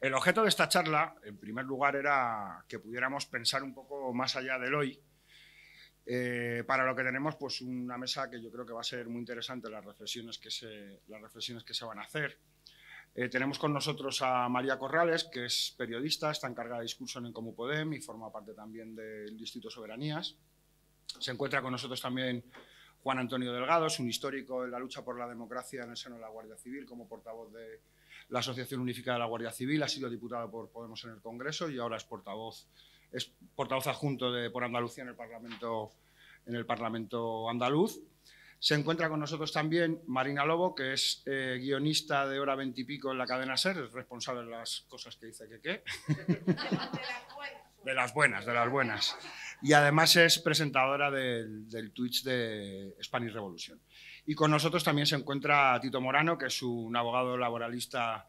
El objeto de esta charla, en primer lugar, era que pudiéramos pensar un poco más allá del hoy, eh, para lo que tenemos pues una mesa que yo creo que va a ser muy interesante las reflexiones que se, las reflexiones que se van a hacer. Eh, tenemos con nosotros a María Corrales, que es periodista, está encargada de discurso en el Como Podem y forma parte también del Distrito Soberanías. Se encuentra con nosotros también Juan Antonio Delgado, es un histórico en la lucha por la democracia en el seno de la Guardia Civil como portavoz de la Asociación Unificada de la Guardia Civil, ha sido diputada por Podemos en el Congreso y ahora es portavoz, es portavoz adjunto de, por Andalucía en el Parlamento, en el Parlamento andaluz. Se encuentra con nosotros también Marina Lobo, que es eh, guionista de Hora Veintipico en la cadena SER, es responsable de las cosas que dice que qué. De las buenas, de las buenas. Y además es presentadora del, del Twitch de Spanish Revolution. Y con nosotros también se encuentra Tito Morano, que es un abogado laboralista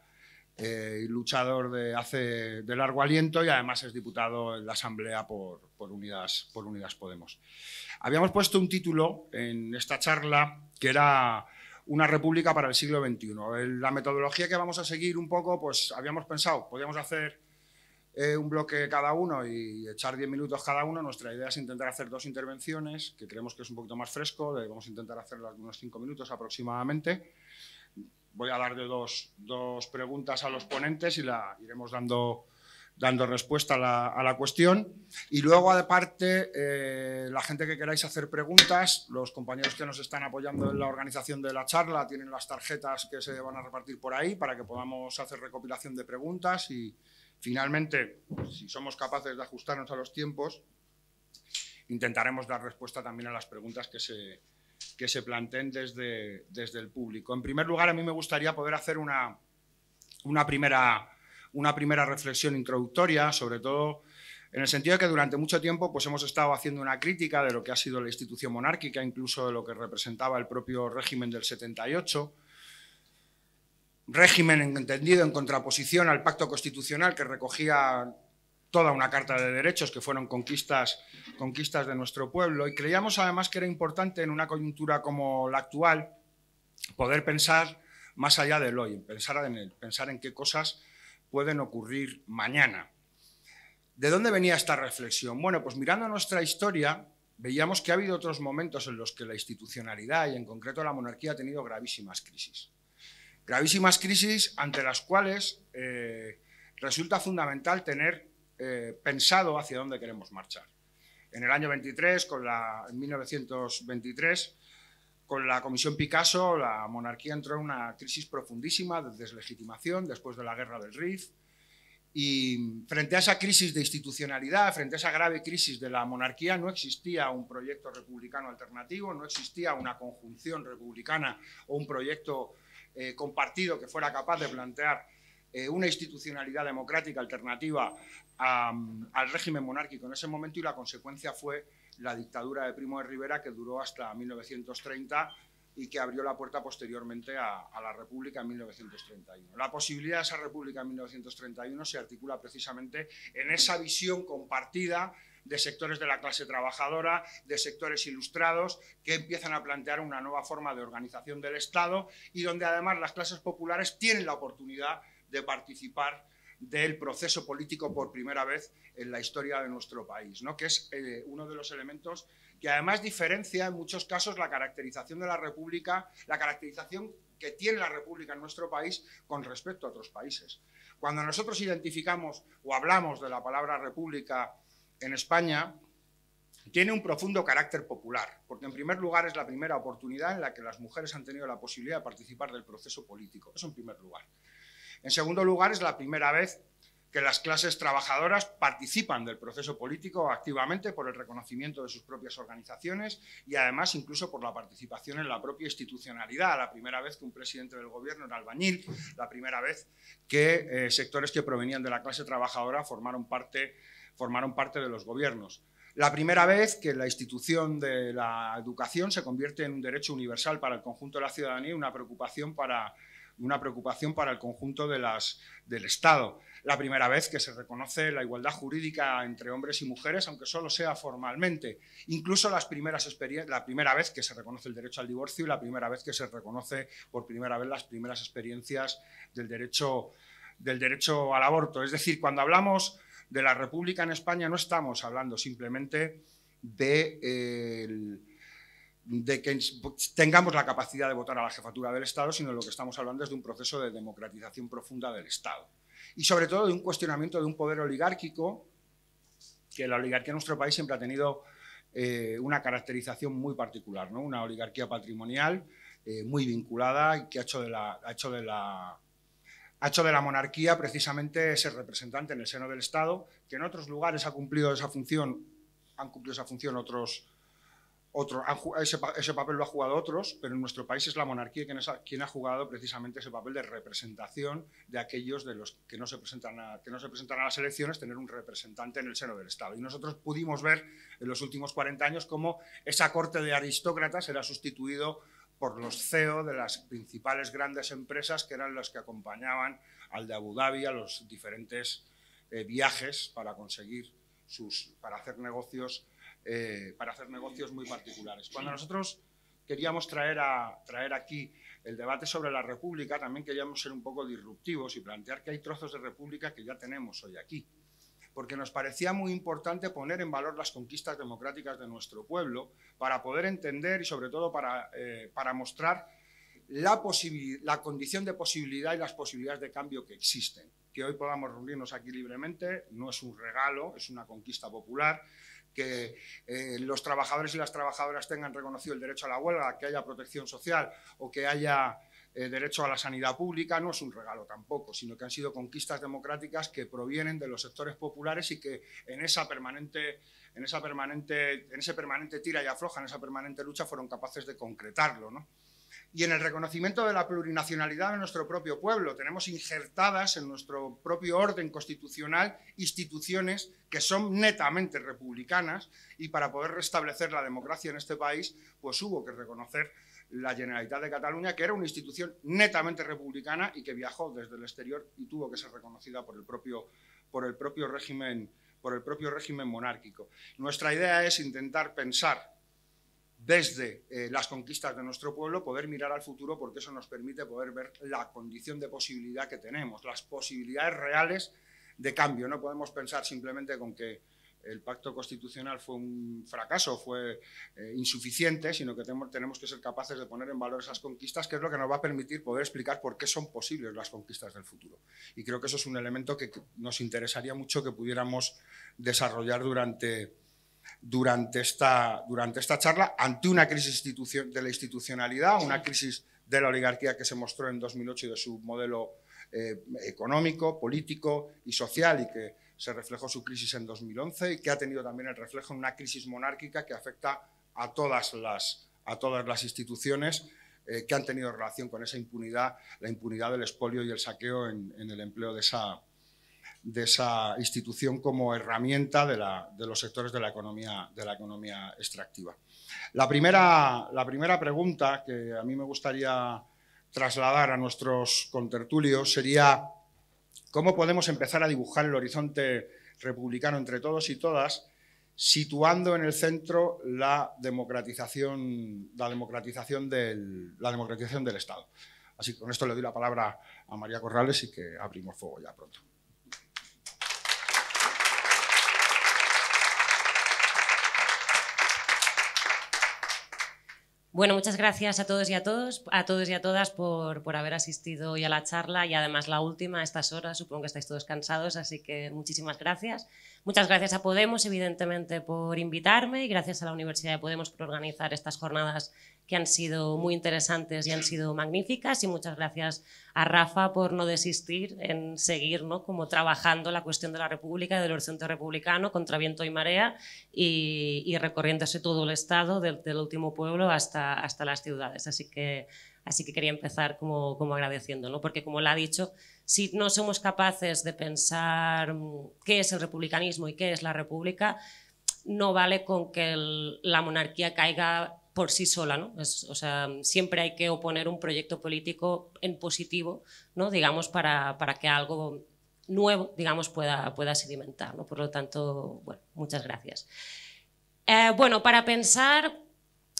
eh, y luchador de, hace, de largo aliento y además es diputado en la Asamblea por, por, Unidas, por Unidas Podemos. Habíamos puesto un título en esta charla que era una república para el siglo XXI. La metodología que vamos a seguir un poco, pues habíamos pensado, podíamos hacer eh, un bloque cada uno y echar 10 minutos cada uno, nuestra idea es intentar hacer dos intervenciones, que creemos que es un poquito más fresco, vamos a intentar hacerlas unos 5 minutos aproximadamente. Voy a dar de dos, dos, preguntas a los ponentes y la iremos dando, dando respuesta a la, a la cuestión. Y luego, aparte, eh, la gente que queráis hacer preguntas, los compañeros que nos están apoyando en la organización de la charla tienen las tarjetas que se van a repartir por ahí para que podamos hacer recopilación de preguntas y, Finalmente, si somos capaces de ajustarnos a los tiempos, intentaremos dar respuesta también a las preguntas que se, planteen desde, el público. En primer lugar, a mí me gustaría poder hacer una, primera, una primera reflexión introductoria, sobre todo en el sentido de que durante mucho tiempo pues, hemos estado haciendo una crítica de lo que ha sido la institución monárquica, incluso de lo que representaba el propio régimen del 78, régimen entendido en contraposición al pacto constitucional que recogía toda una carta de derechos que fueron conquistas, conquistas de nuestro pueblo. Y creíamos además que era importante en una coyuntura como la actual poder pensar más allá del hoy, pensar en, pensar en qué cosas pueden ocurrir mañana. ¿De dónde venía esta reflexión? Bueno, pues mirando nuestra historia, veíamos que ha habido otros momentos en los que la institucionalidad y en concreto la monarquía ha tenido gravísimas crisis. Gravísimas crisis ante las cuales eh, resulta fundamental tener eh, pensado hacia dónde queremos marchar. En el año 23, con la, en 1923, con la Comisión Picasso, la monarquía entró en una crisis profundísima de deslegitimación después de la Guerra del Rif. Y frente a esa crisis de institucionalidad, frente a esa grave crisis de la monarquía, no existía un proyecto republicano alternativo, no existía una conjunción republicana o un proyecto eh, compartido que fuera capaz de plantear eh, una institucionalidad democrática alternativa al régimen monárquico en ese momento y la consecuencia fue la dictadura de Primo de Rivera que duró hasta 1930 y que abrió la puerta posteriormente a, a, la República en 1931. La posibilidad de esa República en 1931 se articula precisamente en esa visión compartida de sectores de la clase trabajadora, de sectores ilustrados, que empiezan a plantear una nueva forma de organización del Estado y donde además las clases populares tienen la oportunidad de participar del proceso político por primera vez en la historia de nuestro país, ¿no? que es eh, uno de los elementos que además diferencia en muchos casos la caracterización de la República, la caracterización que tiene la República en nuestro país con respecto a otros países. Cuando nosotros identificamos o hablamos de la palabra República en España tiene un profundo carácter popular, porque en primer lugar es la primera oportunidad en la que las mujeres han tenido la posibilidad de participar del proceso político. Eso en primer lugar. En segundo lugar, es la primera vez que las clases trabajadoras participan del proceso político activamente por el reconocimiento de sus propias organizaciones y además incluso por la participación en la propia institucionalidad. La primera vez que un presidente del gobierno era albañil, la primera vez que eh, sectores que provenían de la clase trabajadora formaron parte formaron parte de los gobiernos. La primera vez que la institución de la educación se convierte en un derecho universal para el conjunto de la ciudadanía y una preocupación para, una preocupación para el conjunto de las, del Estado. La primera vez que se reconoce la igualdad jurídica entre hombres y mujeres, aunque solo sea formalmente. Incluso las primeras la primera vez que se reconoce el derecho al divorcio y la primera vez que se reconoce por primera vez las primeras experiencias del derecho, del derecho al aborto. Es decir, cuando hablamos de la República en España no estamos hablando simplemente de, que tengamos la capacidad de votar a la jefatura del Estado, sino lo que estamos hablando es de un proceso de democratización profunda del Estado. Y sobre todo de un cuestionamiento de un poder oligárquico, que la oligarquía en nuestro país siempre ha tenido eh, una caracterización muy particular, ¿no? una oligarquía patrimonial eh, muy vinculada y que ha hecho de la ha hecho de la monarquía precisamente ese representante en el seno del Estado, que en otros lugares ha cumplido esa función, han cumplido esa función otros, ese, papel lo ha jugado otros, pero en nuestro país es la monarquía quien, ha jugado precisamente ese papel de representación de aquellos de los que no, se presentan a, que no se presentan a las elecciones, tener un representante en el seno del Estado. Y nosotros pudimos ver en los últimos 40 años cómo esa corte de aristócratas era sustituido por los CEO de las principales grandes empresas que eran las que acompañaban al de Abu Dhabi a los diferentes eh, viajes para conseguir sus, para hacer negocios, eh, para hacer negocios muy particulares. Cuando nosotros queríamos traer, a, traer aquí el debate sobre la República, también queríamos ser un poco disruptivos y plantear que hay trozos de República que ya tenemos hoy aquí porque nos parecía muy importante poner en valor las conquistas democráticas de nuestro pueblo para poder entender y sobre todo para, eh, para mostrar la, la condición de posibilidad y las posibilidades de cambio que existen. Que hoy podamos reunirnos aquí libremente no es un regalo, es una conquista popular, que eh, los trabajadores y las trabajadoras tengan reconocido el derecho a la huelga, que haya protección social o que haya eh, derecho a la sanidad pública no es un regalo tampoco, sino que han sido conquistas democráticas que provienen de los sectores populares y que en esa permanente en, esa permanente, en ese permanente tira y afloja, en esa permanente lucha, fueron capaces de concretarlo. Y en el reconocimiento de la plurinacionalidad de nuestro propio pueblo, tenemos injertadas en nuestro propio orden constitucional instituciones que son netamente republicanas y para poder restablecer la democracia en este país, pues hubo que reconocer la Generalitat de Cataluña, que era una institución netamente republicana y que viajó desde el exterior y tuvo que ser reconocida por el propio, por el propio, régimen, por el propio régimen monárquico. Nuestra idea es intentar pensar desde eh, las conquistas de nuestro pueblo, poder mirar al futuro porque eso nos permite poder ver la condición de posibilidad que tenemos, las posibilidades reales de cambio. No podemos pensar simplemente con que el pacto constitucional fue un fracaso, fue eh, insuficiente, sino que tenemos, que ser capaces de poner en valor esas conquistas, que es lo que nos va a permitir poder explicar por qué son posibles las conquistas del futuro. Y creo que eso es un elemento que, nos interesaría mucho que pudiéramos desarrollar durante, durante, esta, durante esta charla ante una crisis de la institucionalidad, una crisis de la oligarquía que se mostró en 2008 y de su modelo eh, económico, político y social y que se reflejó su crisis en 2011 y que ha tenido también el reflejo en una crisis monárquica que afecta a todas las, a todas las instituciones eh, que han tenido relación con esa impunidad, la impunidad del expolio y el saqueo en, el empleo de esa, de esa institución como herramienta de, la, de, los sectores de la economía, de la economía extractiva. La primera, la primera pregunta que a mí me gustaría trasladar a nuestros contertulios sería ¿Cómo podemos empezar a dibujar el horizonte republicano entre todos y todas, situando en el centro la democratización, la democratización, del, la democratización del Estado? Así que con esto le doy la palabra a María Corrales y que abrimos fuego ya pronto. Bueno, muchas gracias a todos y a todos, a todos y a todas por, por, haber asistido hoy a la charla y además la última a estas horas. Supongo que estáis todos cansados, así que muchísimas gracias. Muchas gracias a Podemos, evidentemente, por invitarme y gracias a la Universidad de Podemos por organizar estas jornadas que han sido muy interesantes y han sido magníficas. Y muchas gracias a Rafa por no desistir en seguir como trabajando la cuestión de la República y del horizonte republicano contra viento y marea y, recorriéndose todo el Estado, del, último pueblo hasta, hasta las ciudades. Así que, así que quería empezar como, como porque como le ha dicho, si no somos capaces de pensar mm, qué es el republicanismo y qué es la república, no vale con que la monarquía caiga por sí sola, o sea, siempre hay que oponer un proyecto político en positivo, ¿no? Digamos, para, que algo nuevo, digamos, pueda, pueda sedimentar, ¿no? Por lo tanto, bueno, muchas gracias. Eh, bueno, para pensar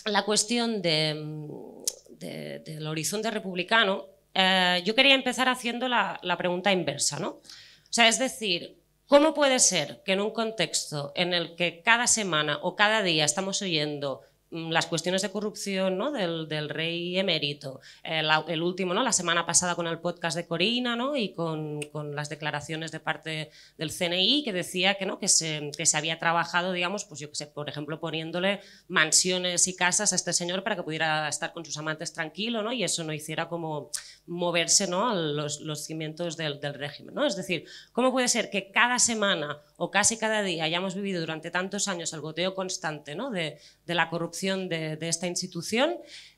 la cuestión mm, del horizonte republicano, eh, yo quería empezar haciendo la, la pregunta inversa, ¿no? O sea, es decir, ¿cómo puede ser que en un contexto en el que cada semana o cada día estamos oyendo Mm, las cuestiones de corrupción ¿no? del, rey emérito, eh, el, último, ¿no? la semana pasada con el podcast de Corina ¿no? y con, con, las declaraciones de parte del CNI que decía que, ¿no? que, se, que se había trabajado, digamos, pues yo que sé, por ejemplo, poniéndole mansiones y casas a este señor para que pudiera estar con sus amantes tranquilo ¿no? y eso no hiciera como moverse ¿no? los, los cimientos del, del régimen. ¿no? Es decir, ¿cómo puede ser que cada semana o casi cada día hayamos vivido durante tantos años el goteo constante ¿no? de, de la corrupción? de, esta institución.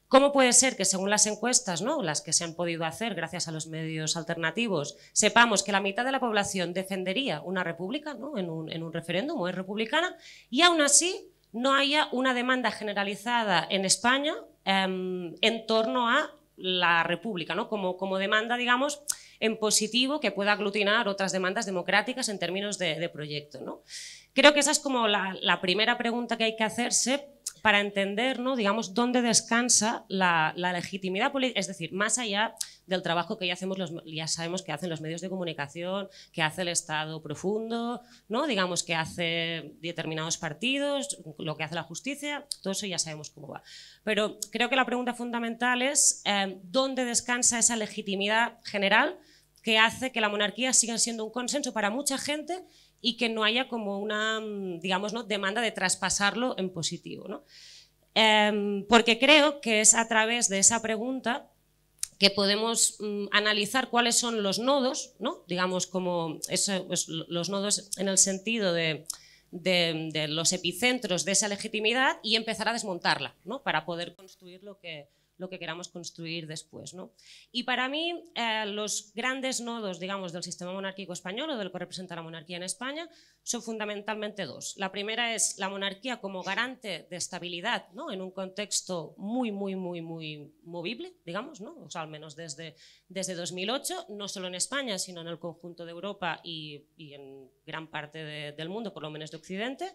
¿Cómo puede ser que según las encuestas, ¿no? las que se han podido hacer gracias a los medios alternativos, sepamos que la mitad de la población defendería una república ¿no? en, un, referéndum o es republicana y aún así no haya una demanda generalizada en España em, en torno a la república, ¿no? como, como demanda, digamos, en positivo que pueda aglutinar otras demandas democráticas en términos de, de proyecto. ¿no? Creo que esa es como la, primera pregunta que hay que hacerse para entender, ¿no? digamos, dónde descansa la, legitimidad política, es decir, más allá del trabajo que ya, hacemos los, ya sabemos que hacen los medios de comunicación, que hace el Estado profundo, ¿no? digamos, que hace determinados partidos, lo que hace la justicia, todo eso ya sabemos cómo va. Pero creo que la pregunta fundamental es eh, dónde descansa esa legitimidad general que hace que la monarquía siga siendo un consenso para mucha gente y que no haya como una, mm, digamos, ¿no? demanda de traspasarlo en positivo. Em, porque creo que es a través de esa pregunta que podemos mm, analizar cuáles son los nodos, ¿no? digamos, como pues, los nodos en el sentido de, los epicentros de esa legitimidad y empezar a desmontarla para poder construir lo que, lo que queramos construir después. ¿no? Y para mí, eh, los grandes nodos, digamos, del sistema monárquico español o de lo que representa la monarquía en España son fundamentalmente dos. La primera es la monarquía como garante de estabilidad ¿no? en un contexto muy, muy, muy, muy movible, digamos, ¿no? o sea, al menos desde, desde 2008, no solo en España, sino en el conjunto de Europa y, y en gran parte del mundo, por lo menos de Occidente.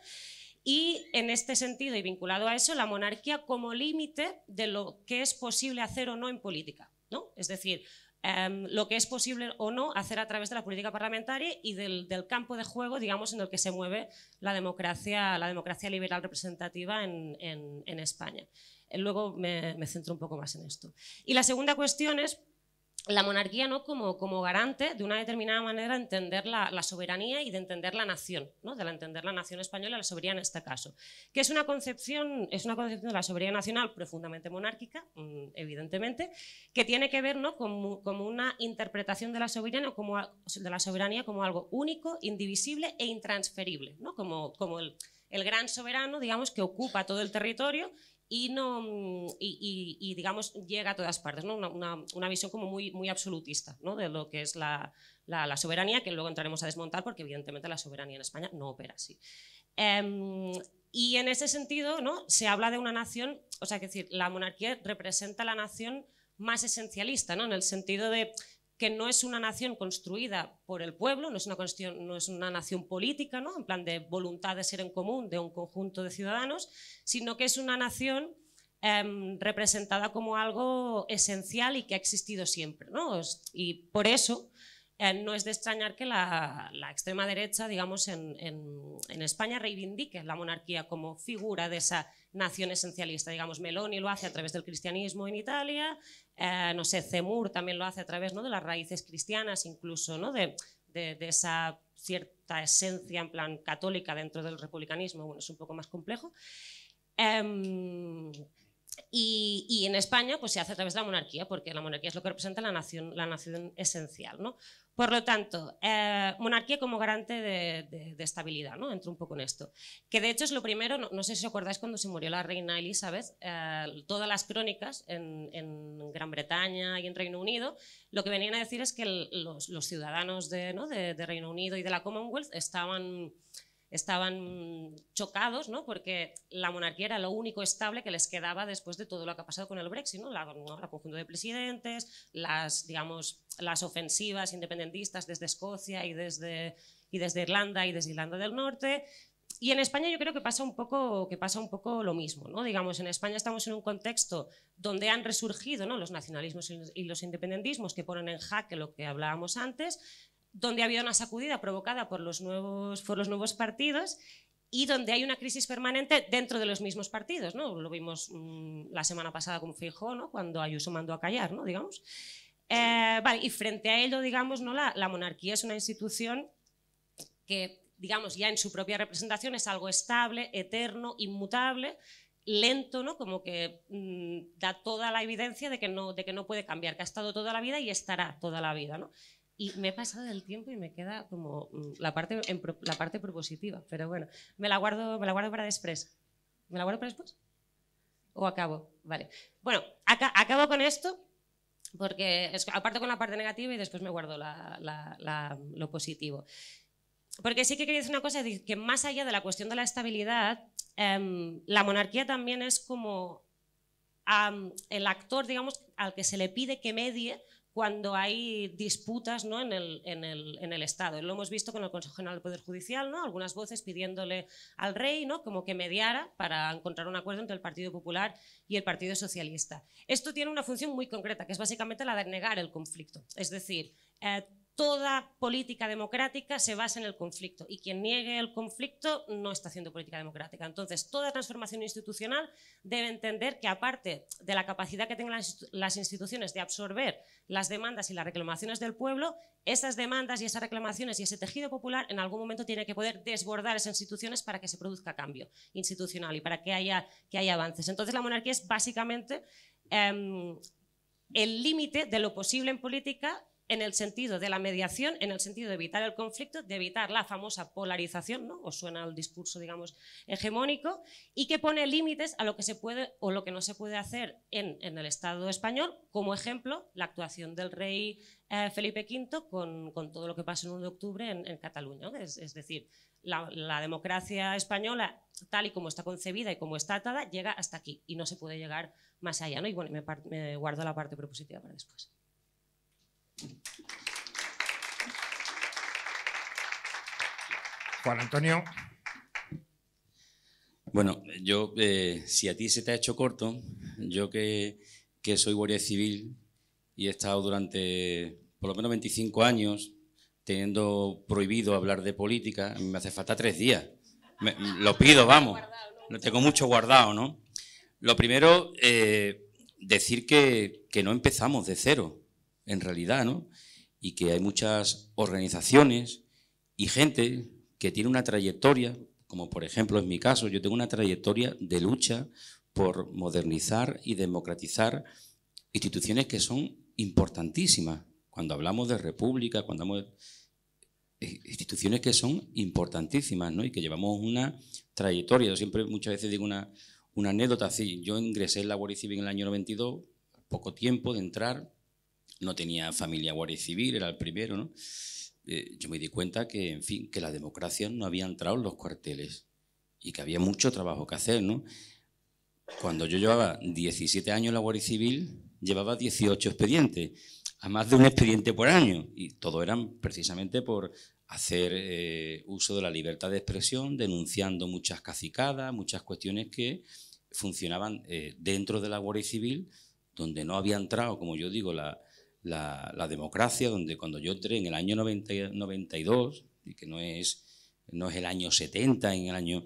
Y en este sentido y vinculado a eso, la monarquía como límite de lo que es posible hacer o no en política. ¿no? Es decir, em, lo que es posible o no hacer a través de la política parlamentaria y del, campo de juego, digamos, en el que se mueve la democracia, la democracia liberal representativa en, España. Luego me, me centro un poco más en esto. Y la segunda cuestión es la monarquía ¿no? como, como garante, de una determinada manera, de entender la, soberanía y de entender la nación, ¿no? de entender la nación española, la soberanía en este caso, que es una concepción, es una concepción de la soberanía nacional profundamente monárquica, mm, evidentemente, que tiene que ver ¿no? como, una interpretación de la, soberanía, como, de la soberanía como algo único, indivisible e intransferible, ¿no? como, como el, el gran soberano, digamos, que ocupa todo el territorio y, no, mm, y, digamos, llega a todas partes, ¿no? una, una, visión como muy, muy absolutista ¿no? de lo que es la, la, soberanía, que luego entraremos a desmontar porque evidentemente la soberanía en España no opera así. Em, y en ese sentido ¿no? se habla de una nación, o sea, que decir, la monarquía representa la nación más esencialista, ¿no? en el sentido de que no es una nación construida por el pueblo, no es una, nación política, ¿no? en plan de voluntad de ser en común de un conjunto de ciudadanos, sino que es una nación em, representada como algo esencial y que ha existido siempre. ¿no? Y por eso eh, no es de extrañar que la, extrema derecha, digamos, en España reivindique la monarquía como figura de esa nación esencialista. Digamos, Meloni lo hace a través del cristianismo en Italia, eh, no sé, Zemur también lo hace a través ¿no? de las raíces cristianas, incluso ¿no? de, esa cierta esencia en plan católica dentro del republicanismo. Bueno, es un poco más complejo. Em, y, en España pues, se hace a través de la monarquía, porque la monarquía es lo que representa la nación, la nación esencial. ¿no? Por lo tanto, eh, monarquía como garante de, estabilidad, ¿no? Entro un poco en esto. Que de hecho es lo primero, no, sé si os acordáis cuando se murió la reina Elizabeth, eh, todas las crónicas en, Gran Bretaña y en Reino Unido, lo que venían a decir es que los, ciudadanos de, Reino Unido y de la Commonwealth estaban estaban chocados, ¿no? porque la monarquía era lo único estable que les quedaba después de todo lo que ha pasado con el Brexit, ¿no? La, ¿no? conjunto de presidentes, las, digamos, las ofensivas independentistas desde Escocia y desde, y desde Irlanda y desde Irlanda del Norte. Y en España yo creo que pasa un poco, que pasa un poco lo mismo. ¿no? Digamos, en España estamos en un contexto donde han resurgido ¿no? los nacionalismos y los independentismos que ponen en jaque lo que hablábamos antes, donde ha habido una sacudida provocada por los nuevos, por los nuevos partidos y donde hay una crisis permanente dentro de los mismos partidos. ¿no? Lo vimos mm, la semana pasada con Feijóo, ¿no? cuando Ayuso mandó a callar, ¿no? digamos. Eh, y frente a ello, digamos, ¿no? La, la, monarquía es una institución que, digamos, ya en su propia representación es algo estable, eterno, inmutable, lento, ¿no? como que mm, da toda la evidencia de que, no, de que no puede cambiar, que ha estado toda la vida y estará toda la vida. ¿no? y me he pasado del tiempo y me queda como mm, la parte, en la parte propositiva, pero bueno, me la, guardo, me la guardo para después. ¿Me la guardo para después? ¿O acabo? Vale. Bueno, acabo con esto porque aparto con la parte negativa y después me guardo lo positivo. Porque sí que quería decir una cosa, que más allá de la cuestión de la estabilidad, em, la monarquía también es como el actor, digamos, al que se le pide que medie cuando hay disputas ¿no? en, el, en, el, Estado. Lo hemos visto con el Consejo General del Poder Judicial, ¿no? algunas voces pidiéndole al rey ¿no? como que mediara para encontrar un acuerdo entre el Partido Popular y el Partido Socialista. Esto tiene una función muy concreta, que es básicamente la de negar el conflicto. Es decir, eh, toda política democrática se basa en el conflicto y quien niegue el conflicto no está haciendo política democrática. Entonces, toda transformación institucional debe entender que aparte de la capacidad que tengan las instituciones de absorber las demandas y las reclamaciones del pueblo, esas demandas y esas reclamaciones y ese tejido popular en algún momento tiene que poder desbordar esas instituciones para que se produzca cambio institucional y para que haya, que avances. Entonces, la monarquía es básicamente... Em, el límite de lo posible en política en el sentido de la mediación, en el sentido de evitar el conflicto, de evitar la famosa polarización, ¿no? Os suena el discurso, digamos, hegemónico, y que pone límites a lo que se puede o lo que no se puede hacer en, el Estado español, como ejemplo, la actuación del rey eh, Felipe V con, todo lo que pasó en 1 de octubre en, Cataluña. Es, decir, la, democracia española, tal y como está concebida y como está atada, llega hasta aquí y no se puede llegar más allá. ¿no? Y bueno, me guardo la parte propositiva para después. Juan Antonio. Bueno, yo, eh, si a ti se te ha hecho corto, yo que, soy guardia civil y he estado durante por lo menos 25 años teniendo prohibido hablar de política, me hace falta tres días. lo pido, vamos. Lo tengo mucho guardado, ¿no? Lo primero, eh, decir que, no empezamos de cero en realidad, ¿no? Y que hay muchas organizaciones y gente que tiene una trayectoria, como por ejemplo en mi caso, yo tengo una trayectoria de lucha por modernizar y democratizar instituciones que son importantísimas. Cuando hablamos de república, cuando hablamos de eh, instituciones que son importantísimas, ¿no? Y que llevamos una trayectoria. Yo siempre muchas veces digo una, una anécdota así. Yo ingresé en la Guardia Civil en el año 92, poco tiempo de entrar, no tenía familia guardia civil, era el primero, ¿no? Eh, yo me di cuenta que, en fin, que la democracia no había entrado en los cuarteles y que había mucho trabajo que hacer, ¿no? Cuando yo llevaba 17 años en la Guardia Civil, llevaba 18 expedientes, a más de un expediente por año, y todo era precisamente por hacer eh, uso de la libertad de expresión, denunciando muchas cacicadas, muchas cuestiones que funcionaban eh, dentro de la Guardia Civil, donde no había entrado, como yo digo, la, la, democracia, donde cuando yo entré en el año 92, y que no es, no es el año 70, en el año,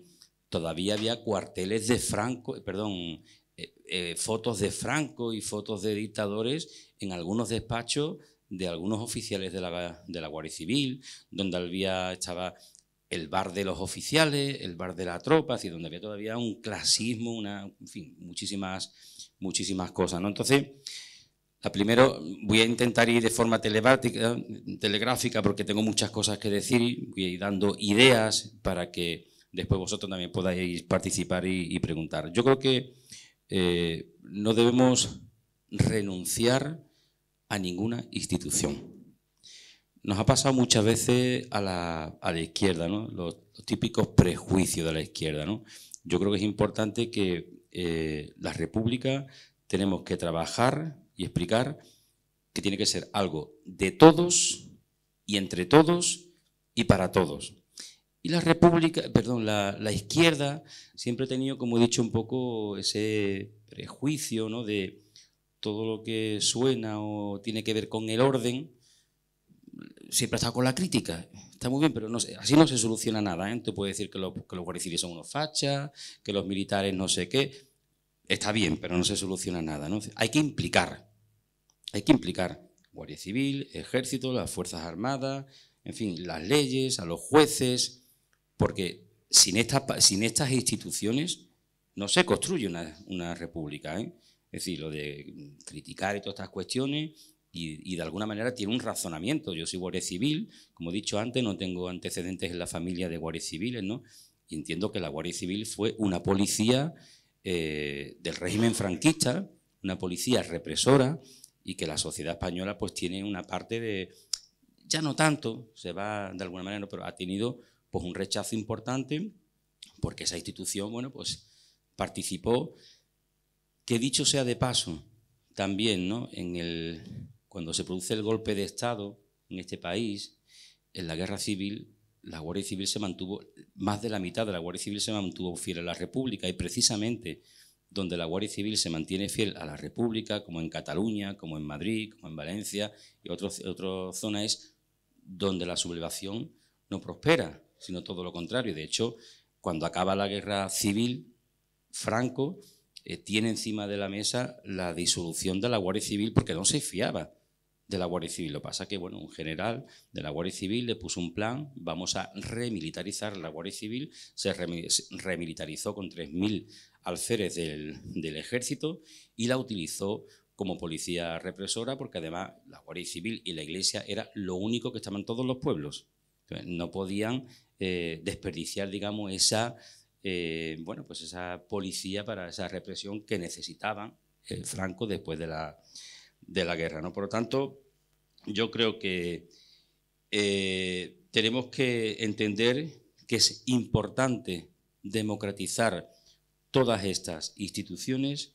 todavía había cuarteles de Franco, eh, perdón, eh, eh, fotos de Franco y fotos de dictadores en algunos despachos de algunos oficiales de la, de la Guardia Civil, donde había, estaba el bar de los oficiales, el bar de la tropa, y donde había todavía un clasismo, una, en fin, muchísimas, muchísimas cosas. ¿no? Entonces, la primero, voy a intentar ir de forma telegráfica porque tengo muchas cosas que decir, voy a ir dando ideas para que después vosotros también podáis participar y, preguntar. Yo creo que eh, no debemos renunciar a ninguna institución. Nos ha pasado muchas veces a la, izquierda, ¿no? los, típicos prejuicios de la izquierda. Yo creo que es importante que eh, la República tenemos que trabajar y explicar que tiene que ser algo de todos y entre todos y para todos. Y la república, perdón, la, izquierda siempre ha tenido, como he dicho, un poco ese prejuicio ¿no? de todo lo que suena o tiene que ver con el orden, siempre ha estado con la crítica. Está muy bien, pero no, así no se soluciona nada. ¿eh? Te puede decir que, los guariciles son unos fachas, que los militares no sé qué. Está bien, pero no se soluciona nada. Hay que implicar. Hay que implicar Guardia Civil, Ejército, las Fuerzas Armadas, en fin, las leyes, a los jueces, porque sin estas, instituciones no se construye una, república. ¿eh? Es decir, lo de criticar y todas estas cuestiones y, de alguna manera tiene un razonamiento. Yo soy guardia civil, como he dicho antes, no tengo antecedentes en la familia de guardias civiles, ¿no? Y entiendo que la Guardia Civil fue una policía eh, del régimen franquista, una policía represora, y que la sociedad española pues tiene una parte de, ya no tanto, se va de alguna manera, pero ha tenido pues un rechazo importante porque esa institución, bueno, pues participó, que dicho sea de paso, también, ¿no? En el, cuando se produce el golpe de Estado en este país, en la guerra civil, la Guardia Civil se mantuvo, más de la mitad de la Guardia Civil se mantuvo fiel a la República y precisamente donde la Guardia Civil se mantiene fiel a la República, como en Cataluña, como en Madrid, como en Valencia y otras zonas, donde la sublevación no prospera, sino todo lo contrario. De hecho, cuando acaba la guerra civil, Franco eh, tiene encima de la mesa la disolución de la Guardia Civil porque no se fiaba de la Guardia Civil. Lo que pasa es que, bueno, un general de la Guardia Civil le puso un plan, vamos a remilitarizar la Guardia Civil, se remilitarizó con 3.000 alférez del, ejército y la utilizó como policía represora, porque además la Guardia Civil y la Iglesia era lo único que estaban en todos los pueblos. No podían eh, desperdiciar, digamos, esa, eh, bueno, pues esa policía para esa represión que necesitaban el eh, Franco después de la, de la guerra. ¿no? Por lo tanto, yo creo que eh, tenemos que entender que es importante democratizar todas estas instituciones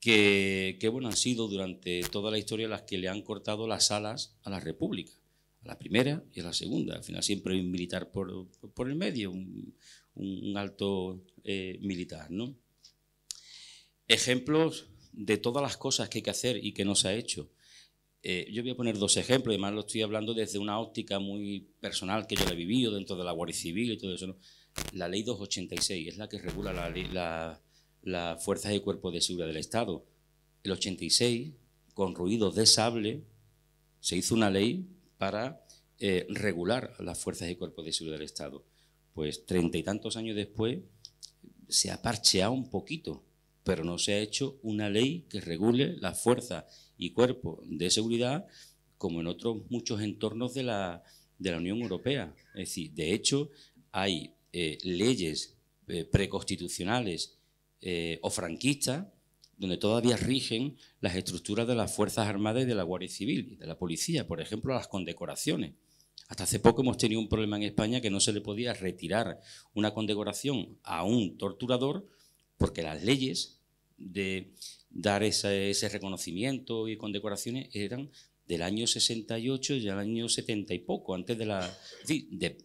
que, bueno, han sido durante toda la historia las que le han cortado las alas a la República, a la primera y a la segunda. Al final siempre hay un militar por, el medio, un, alto eh, militar. ¿no? Ejemplos de todas las cosas que hay que hacer y que no se ha hecho. Eh, yo voy a poner dos ejemplos, además lo estoy hablando desde una óptica muy personal que yo he vivido dentro de la Guardia Civil y todo eso. La ley 286 es la que regula las fuerzas y cuerpos de seguridad del Estado. El 86, con ruido de sable, se hizo una ley para eh, regular las fuerzas y cuerpos de seguridad del Estado. Pues treinta y tantos años después se ha parcheado un poquito, pero no se ha hecho una ley que regule la fuerza y cuerpo de seguridad como en otros muchos entornos de la, Unión Europea. Es decir, de hecho, hay eh, leyes eh, preconstitucionales eh, o franquistas donde todavía rigen las estructuras de las Fuerzas Armadas y de la Guardia Civil y de la Policía, por ejemplo, las condecoraciones. Hasta hace poco hemos tenido un problema en España que no se le podía retirar una condecoración a un torturador porque las leyes de dar ese, reconocimiento y condecoraciones eran del año 68 y del año 70 y poco, antes de la, de,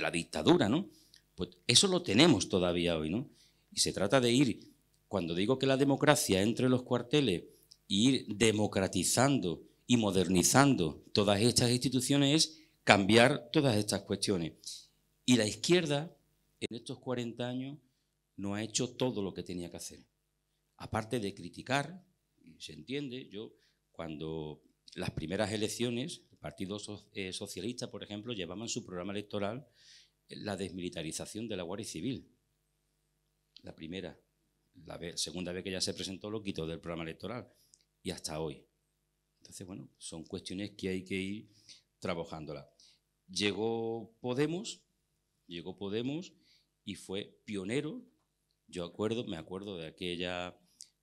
la dictadura, ¿no? Pues eso lo tenemos todavía hoy, ¿no? Y se trata de ir, cuando digo que la democracia entre los cuarteles, ir democratizando y modernizando todas estas instituciones es cambiar todas estas cuestiones. Y la izquierda, en estos 40 años, no ha hecho todo lo que tenía que hacer aparte de criticar, se entiende, yo cuando las primeras elecciones, el Partido eh, Socialista, por ejemplo, llevaba en su programa electoral la desmilitarización de la Guardia Civil. La primera. La segunda vez que ya se presentó lo quitó del programa electoral y hasta hoy. Entonces, bueno, son cuestiones que hay que ir trabajándola. Llegó Podemos, llegó Podemos y fue pionero. Yo acuerdo, me acuerdo de aquella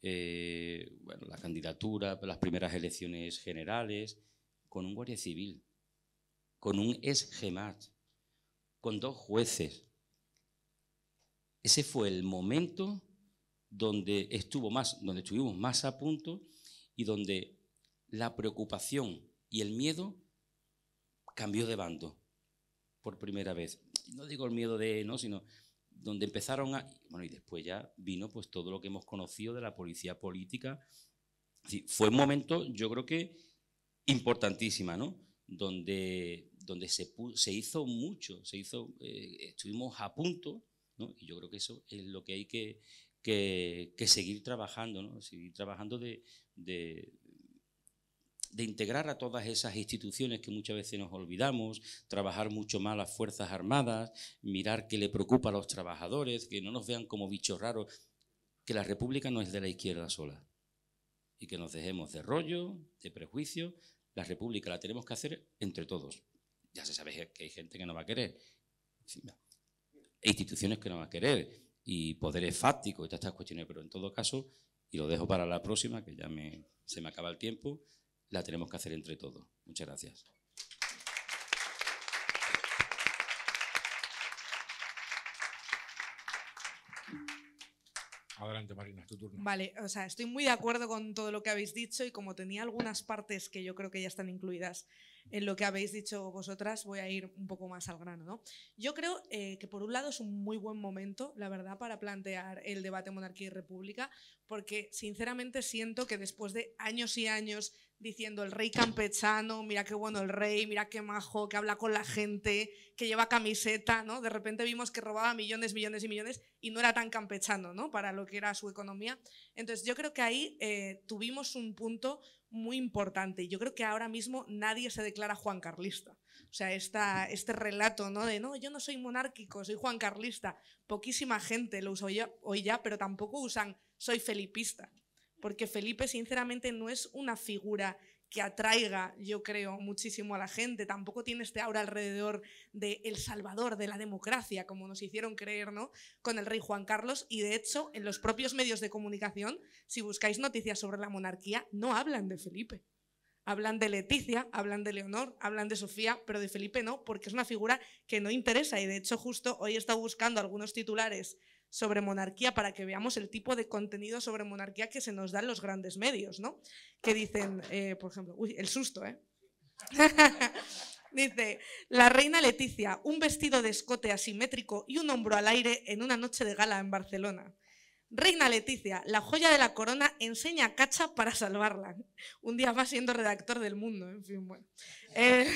eh, bueno, la candidatura, las primeras elecciones generales, con un guardia civil, con un esgemat, con dos jueces. Ese fue el momento donde, estuvo más, donde estuvimos más a punto y donde la preocupación y el miedo cambió de bando por primera vez. No digo el miedo de, no, sino donde empezaron a... Bueno, y después ya vino pues todo lo que hemos conocido de la policía política. fue un momento, yo creo que importantísima, ¿no? Donde, donde se, se hizo mucho, se hizo, eh, estuvimos a punto, ¿no? Y yo creo que eso es lo que hay que, seguir trabajando, ¿no? Seguir trabajando de, de integrar a todas esas instituciones que muchas veces nos olvidamos, trabajar mucho más las Fuerzas Armadas, mirar qué le preocupa a los trabajadores, que no nos vean como bichos raros, que la República no es de la izquierda sola y que nos dejemos de rollo, de prejuicio. La República la tenemos que hacer entre todos. Ya se sabe que hay gente que no va a querer, e instituciones que no va a querer, y poderes fácticos todas estas cuestiones, pero en todo caso, y lo dejo para la próxima, que ya me, se me acaba el tiempo, la tenemos que hacer entre todos. Muchas gracias. Adelante, Marina, es tu turno. Vale, o sea, estoy muy de acuerdo con todo lo que habéis dicho y como tenía algunas partes que yo creo que ya están incluidas en lo que habéis dicho vosotras, voy a ir un poco más al grano. ¿no? Yo creo eh, que por un lado es un muy buen momento, la verdad, para plantear el debate monarquía y república, porque sinceramente siento que después de años y años diciendo el rey campechano, mira qué bueno el rey, mira qué majo, que habla con la gente, que lleva camiseta, ¿no? De repente vimos que robaba millones, millones y millones y no era tan campechano, ¿no? Para lo que era su economía. Entonces yo creo que ahí eh, tuvimos un punto muy importante. Yo creo que ahora mismo nadie se declara Juan Carlista. O sea, este relato ¿no? de no, yo no soy monárquico, soy Juan Carlista. Poquísima gente lo usa hoy ya, pero tampoco usan soy felipista. Porque Felipe, sinceramente, no es una figura que atraiga, yo creo, muchísimo a la gente. Tampoco tiene este aura alrededor de El Salvador, de la democracia, como nos hicieron creer, ¿no? Con el rey Juan Carlos. Y de hecho, en los propios medios de comunicación, si buscáis noticias sobre la monarquía, no hablan de Felipe. Hablan de Leticia, hablan de Leonor, hablan de Sofía, pero de Felipe no, porque es una figura que no interesa. Y de hecho, justo hoy he estado buscando algunos titulares sobre monarquía para que veamos el tipo de contenido sobre monarquía que se nos da en los grandes medios, ¿no? Que dicen, eh, por ejemplo, uy, el susto, ¿eh? Dice, la reina Leticia, un vestido de escote asimétrico y un hombro al aire en una noche de gala en Barcelona. Reina Leticia, la joya de la corona, enseña a Cacha para salvarla. Un día va siendo redactor del mundo, en fin, bueno. Eh,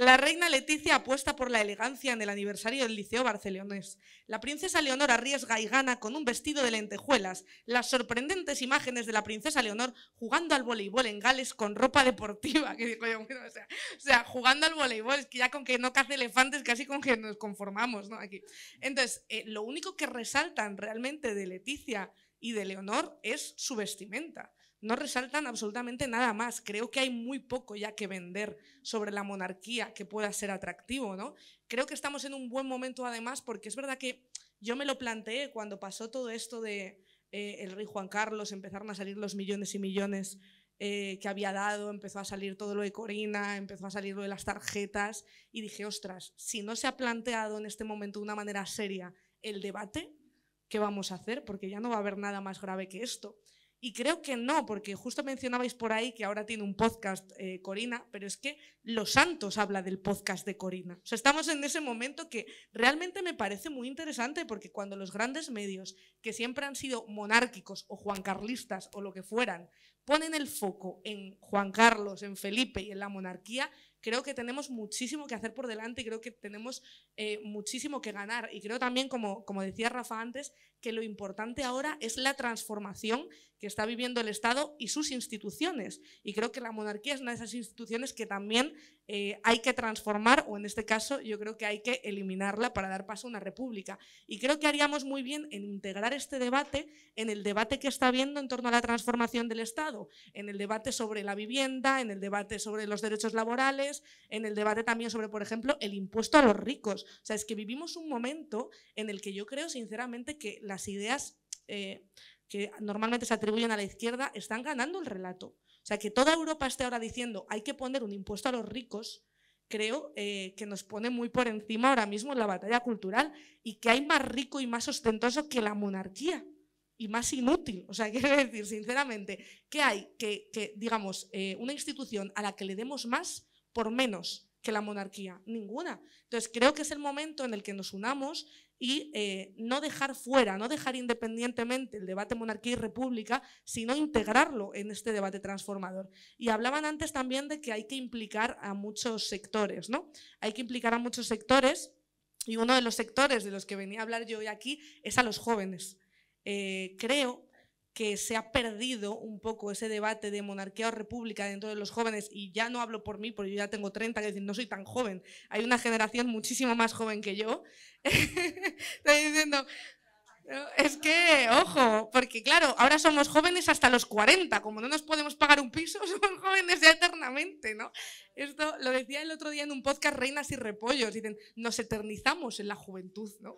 la reina Leticia apuesta por la elegancia en el aniversario del Liceo Barcelonés. La princesa Leonor arriesga y gana con un vestido de lentejuelas. Las sorprendentes imágenes de la princesa Leonor jugando al voleibol en Gales con ropa deportiva. o, sea, jugando al voleibol, que ya con que no cace elefantes, casi con que nos conformamos, Aquí. Entonces, eh, lo único que resaltan realmente de Leticia y de Leonor es su vestimenta. No resaltan absolutamente nada más. Creo que hay muy poco ya que vender sobre la monarquía que pueda ser atractivo, ¿no? Creo que estamos en un buen momento además porque es verdad que yo me lo planteé cuando pasó todo esto de eh, el rey Juan Carlos, empezaron a salir los millones y millones eh, que había dado, empezó a salir todo lo de Corina, empezó a salir lo de las tarjetas y dije, ostras, si no se ha planteado en este momento de una manera seria el debate, ¿qué vamos a hacer? Porque ya no va a haber nada más grave que esto. Y creo que no, porque justo mencionabais por ahí que ahora tiene un podcast eh, Corina, pero es que Los Santos habla del podcast de Corina. O sea, estamos en ese momento que realmente me parece muy interesante, porque cuando los grandes medios, que siempre han sido monárquicos o juancarlistas o lo que fueran, ponen el foco en Juan Carlos, en Felipe y en la monarquía, creo que tenemos muchísimo que hacer por delante y creo que tenemos eh, muchísimo que ganar. Y creo también, como, como decía Rafa antes, que lo importante ahora es la transformación que está viviendo el Estado y sus instituciones. Y creo que la monarquía es una de esas instituciones que también eh, hay que transformar, o en este caso yo creo que hay que eliminarla para dar paso a una república. Y creo que haríamos muy bien en integrar este debate en el debate que está habiendo en torno a la transformación del Estado, en el debate sobre la vivienda, en el debate sobre los derechos laborales, en el debate también sobre, por ejemplo, el impuesto a los ricos. O sea, es que vivimos un momento en el que yo creo sinceramente que las ideas eh, que normalmente se atribuyen a la izquierda están ganando el relato. O sea, que toda Europa esté ahora diciendo hay que poner un impuesto a los ricos, creo eh, que nos pone muy por encima ahora mismo en la batalla cultural y que hay más rico y más ostentoso que la monarquía y más inútil. O sea, quiero decir, sinceramente, que hay que, digamos, eh, una institución a la que le demos más por menos que la monarquía? Ninguna. Entonces, creo que es el momento en el que nos unamos y eh, no dejar fuera, no dejar independientemente el debate monarquía y república, sino integrarlo en este debate transformador. Y hablaban antes también de que hay que implicar a muchos sectores, ¿no? Hay que implicar a muchos sectores y uno de los sectores de los que venía a hablar yo hoy aquí es a los jóvenes. Eh, creo que se ha perdido un poco ese debate de monarquía o república dentro de los jóvenes, y ya no hablo por mí, porque yo ya tengo 30, que decir, no soy tan joven, hay una generación muchísimo más joven que yo, estoy diciendo, es que, ojo, porque claro, ahora somos jóvenes hasta los 40, como no nos podemos pagar un piso, somos jóvenes ya eternamente, ¿no? Esto lo decía el otro día en un podcast Reinas y Repollos, nos eternizamos en la juventud, ¿no?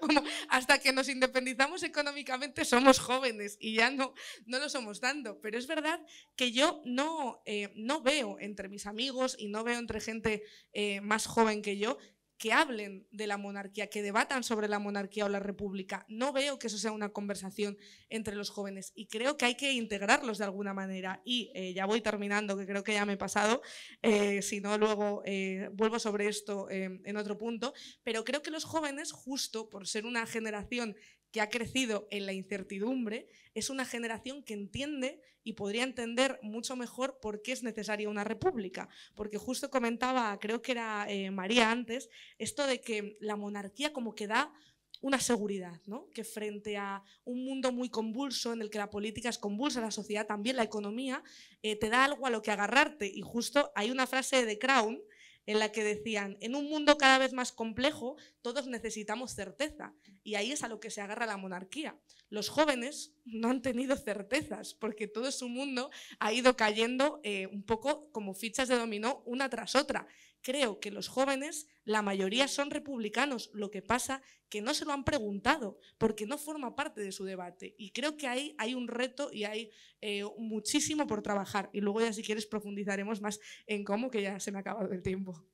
hasta que nos independizamos económicamente somos jóvenes y ya no, no lo somos tanto, pero es verdad que yo no, eh, no veo entre mis amigos y no veo entre gente eh, más joven que yo que hablen de la monarquía, que debatan sobre la monarquía o la república. No veo que eso sea una conversación entre los jóvenes y creo que hay que integrarlos de alguna manera. Y eh, ya voy terminando, que creo que ya me he pasado, eh, si no luego eh, vuelvo sobre esto en otro punto, pero creo que los jóvenes, justo por ser una generación que ha crecido en la incertidumbre, es una generación que entiende y podría entender mucho mejor por qué es necesaria una república. Porque justo comentaba, creo que era eh, María antes, esto de que la monarquía como que da una seguridad, ¿no? que frente a un mundo muy convulso en el que la política es convulsa, la sociedad también, la economía, eh, te da algo a lo que agarrarte. Y justo hay una frase de Crown en la que decían, en un mundo cada vez más complejo, todos necesitamos certeza. Y ahí es a lo que se agarra la monarquía. Los jóvenes no han tenido certezas, porque todo su mundo ha ido cayendo eh, un poco como fichas de dominó una tras otra creo que los jóvenes, la mayoría son republicanos, lo que pasa que no se lo han preguntado porque no forma parte de su debate. Y creo que ahí hay un reto y hay eh, muchísimo por trabajar. Y luego ya si quieres profundizaremos más en cómo, que ya se me ha acabado el tiempo.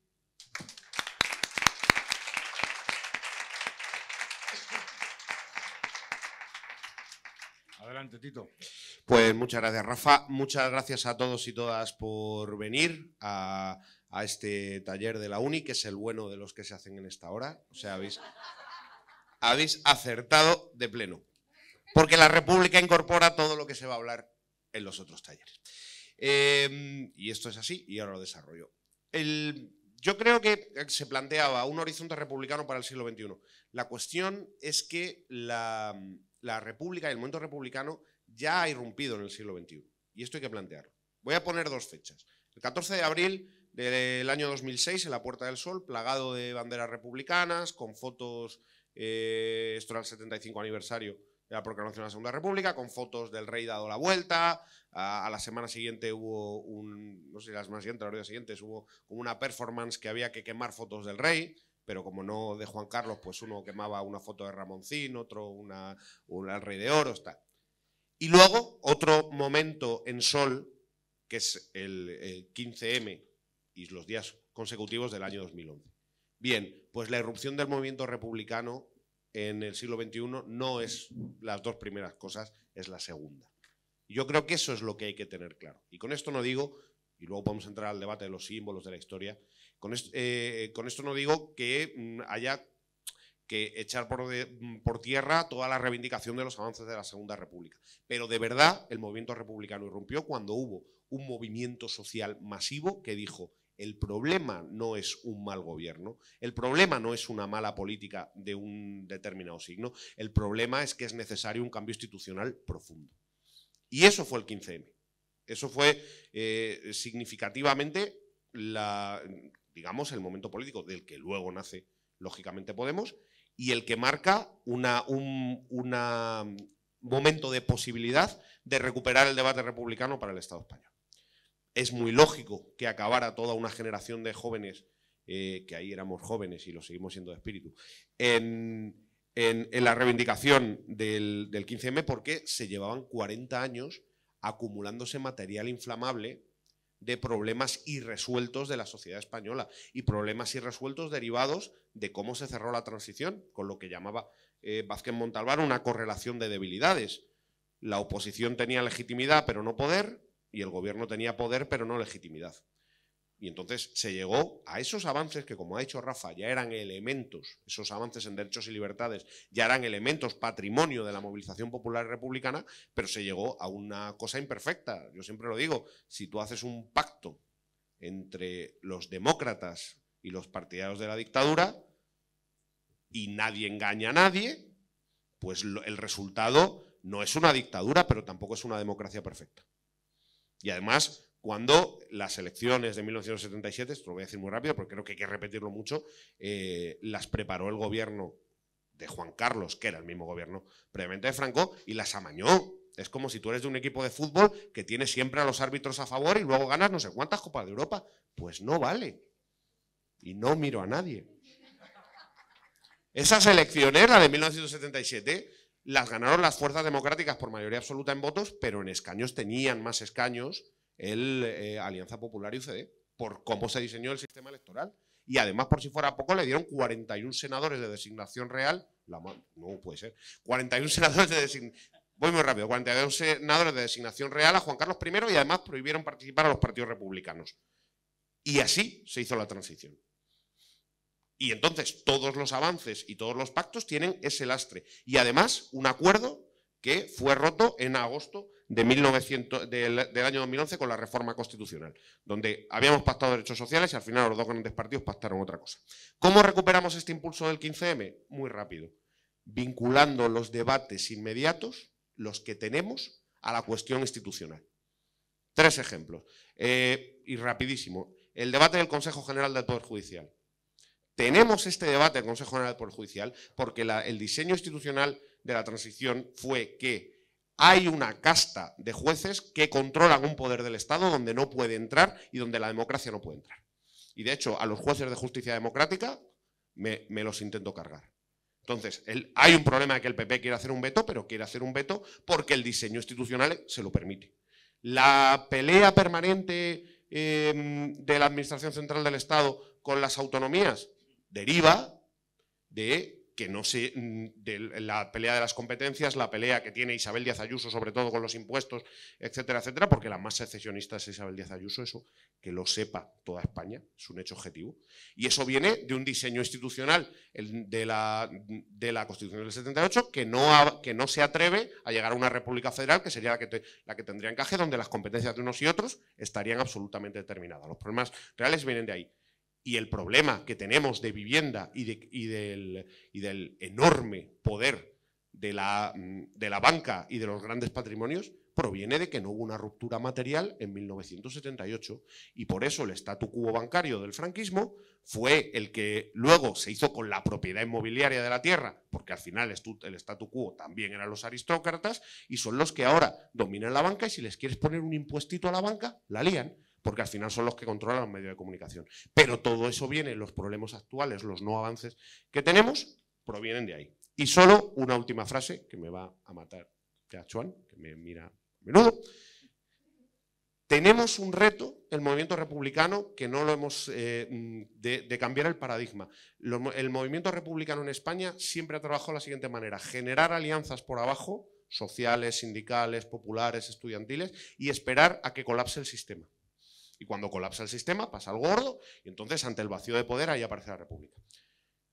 Adelante, Tito. Pues muchas gracias, Rafa. Muchas gracias a todos y todas por venir a a este taller de la uni, que es el bueno de los que se hacen en esta hora. O sea, habéis, acertado de pleno. Porque la República incorpora todo lo que se va a hablar en los otros talleres. Em, y esto es así, y ahora lo desarrollo. yo creo que se planteaba un horizonte republicano para el siglo XXI. La cuestión es que la, la República y el momento republicano ya ha irrumpido en el siglo XXI. Y esto hay que plantearlo. Voy a poner dos fechas. El 14 de abril el año 2006 en la Puerta del Sol, plagado de banderas republicanas, con fotos, eh, esto era el 75 aniversario de la Proclamación de la Segunda República, con fotos del rey dado la vuelta, a, la semana siguiente hubo un, no sé, la semana siguiente, hubo una performance que había que quemar fotos del rey, pero como no de Juan Carlos, pues uno quemaba una foto de Ramoncín, otro una, del rey de oro, está. Y luego otro momento en Sol, que es el 15M, y los días consecutivos del año 2011. Bien, pues la irrupción del movimiento republicano en el siglo XXI no es las dos primeras cosas, es la segunda. Yo creo que eso es lo que hay que tener claro. Y con esto no digo, y luego podemos entrar al debate de los símbolos de la historia, con, eh, eh, esto, no digo que mm, haya que echar mm, por, tierra toda la reivindicación de los avances de la Segunda República. Pero de verdad el movimiento republicano irrumpió cuando hubo un movimiento social masivo que dijo, el problema no es un mal gobierno, el problema no es una mala política de un determinado signo, el problema es que es necesario un cambio institucional profundo. Y eso fue el 15M. Eso fue eh, significativamente digamos, el momento político del que luego nace, lógicamente, Podemos y el que marca un mm, momento de posibilidad de recuperar el debate republicano para el Estado español es muy lógico que acabara toda una generación de jóvenes, eh, que ahí éramos jóvenes y lo seguimos siendo de espíritu, en, la reivindicación del, del 15M porque se llevaban 40 años acumulándose material inflamable de problemas irresueltos de la sociedad española y problemas irresueltos derivados de cómo se cerró la transición, con lo que llamaba eh, Vázquez Montalbán una correlación de debilidades. La oposición tenía legitimidad pero no poder, y el gobierno tenía poder pero no legitimidad. Y entonces se llegó a esos avances que, como ha dicho Rafa, ya eran elementos, esos avances en derechos y libertades, ya eran elementos patrimonio de la movilización popular republicana, pero se llegó a una cosa imperfecta. Yo siempre lo digo, si tú haces un pacto entre los demócratas y los partidarios de la dictadura y nadie engaña a nadie, pues el resultado no es una dictadura, pero tampoco es una democracia perfecta. Y además, cuando las elecciones de 1977, esto lo voy a decir muy rápido porque creo que hay que repetirlo mucho, eh, las preparó el gobierno de Juan Carlos, que era el mismo gobierno previamente de Franco, y las amañó. Es como si tú eres de un equipo de fútbol que tiene siempre a los árbitros a favor y luego ganas no sé cuántas Copas de Europa. Pues no vale. Y no miro a nadie. Esas elecciones, la de 1977, las ganaron las fuerzas democráticas por mayoría absoluta en votos, pero en escaños tenían más escaños el eh, Alianza Popular y UCD, por cómo se diseñó el sistema electoral. Y además, por si fuera poco, le dieron 41 senadores de designación real. La no puede ser. 41 senadores de Voy muy rápido. senadores de designación real a Juan Carlos I y además prohibieron participar a los partidos republicanos. Y así se hizo la transición. Y entonces todos los avances y todos los pactos tienen ese lastre. Y además un acuerdo que fue roto en agosto de del, año 2011 con la reforma constitucional, donde habíamos pactado derechos sociales y al final los dos grandes partidos pactaron otra cosa. ¿Cómo recuperamos este impulso del 15M? Muy rápido, vinculando los debates inmediatos, los que tenemos, a la cuestión institucional. Tres ejemplos, eh, y rapidísimo. El debate del Consejo General del Poder Judicial tenemos este debate en el Consejo General del Poder Judicial porque el diseño institucional de la transición fue que hay una casta de jueces que controlan un poder del Estado donde no puede entrar y donde la democracia no puede entrar. Y de hecho, a los jueces de justicia democrática me, los intento cargar. Entonces, hay un problema de que el PP quiere hacer un veto, pero quiere hacer un veto porque el diseño institucional se lo permite. La pelea permanente em, de la Administración Central del Estado con las autonomías, deriva de que no se, mm, de la pelea de las competencias, la pelea que tiene Isabel Díaz Ayuso, sobre todo con los impuestos, etcétera, etcétera, porque la más secesionista es Isabel Díaz Ayuso, eso que lo sepa toda España, es un hecho objetivo. Y eso viene de un diseño institucional de, la, de la Constitución del 78 que no, que no se atreve a llegar a una república federal, que sería la que, la que tendría encaje, donde las competencias de unos y otros estarían absolutamente determinadas. Los problemas reales vienen de ahí y el problema que tenemos de vivienda y, y, del, enorme poder de la, mm, de la banca y de los grandes patrimonios proviene de que no hubo una ruptura material en 1978 y por eso el statu quo bancario del franquismo fue el que luego se hizo con la propiedad inmobiliaria de la tierra, porque al final el statu quo también eran los aristócratas y son los que ahora dominan la banca y si les quieres poner un impuestito a la banca, la lían porque al final son los que controlan los medios de comunicación. Pero todo eso viene, los problemas actuales, los no avances que tenemos, provienen de ahí. Y solo una última frase que me va a matar ya Chuan, que me mira a menudo. Tenemos un reto, el movimiento republicano, que no lo hemos. Eh, mm, de, cambiar el paradigma. el movimiento republicano en España siempre ha trabajado de la siguiente manera: generar alianzas por abajo, sociales, sindicales, populares, estudiantiles, y esperar a que colapse el sistema. Y cuando colapsa el sistema pasa algo gordo y entonces ante el vacío de poder ahí aparece la República.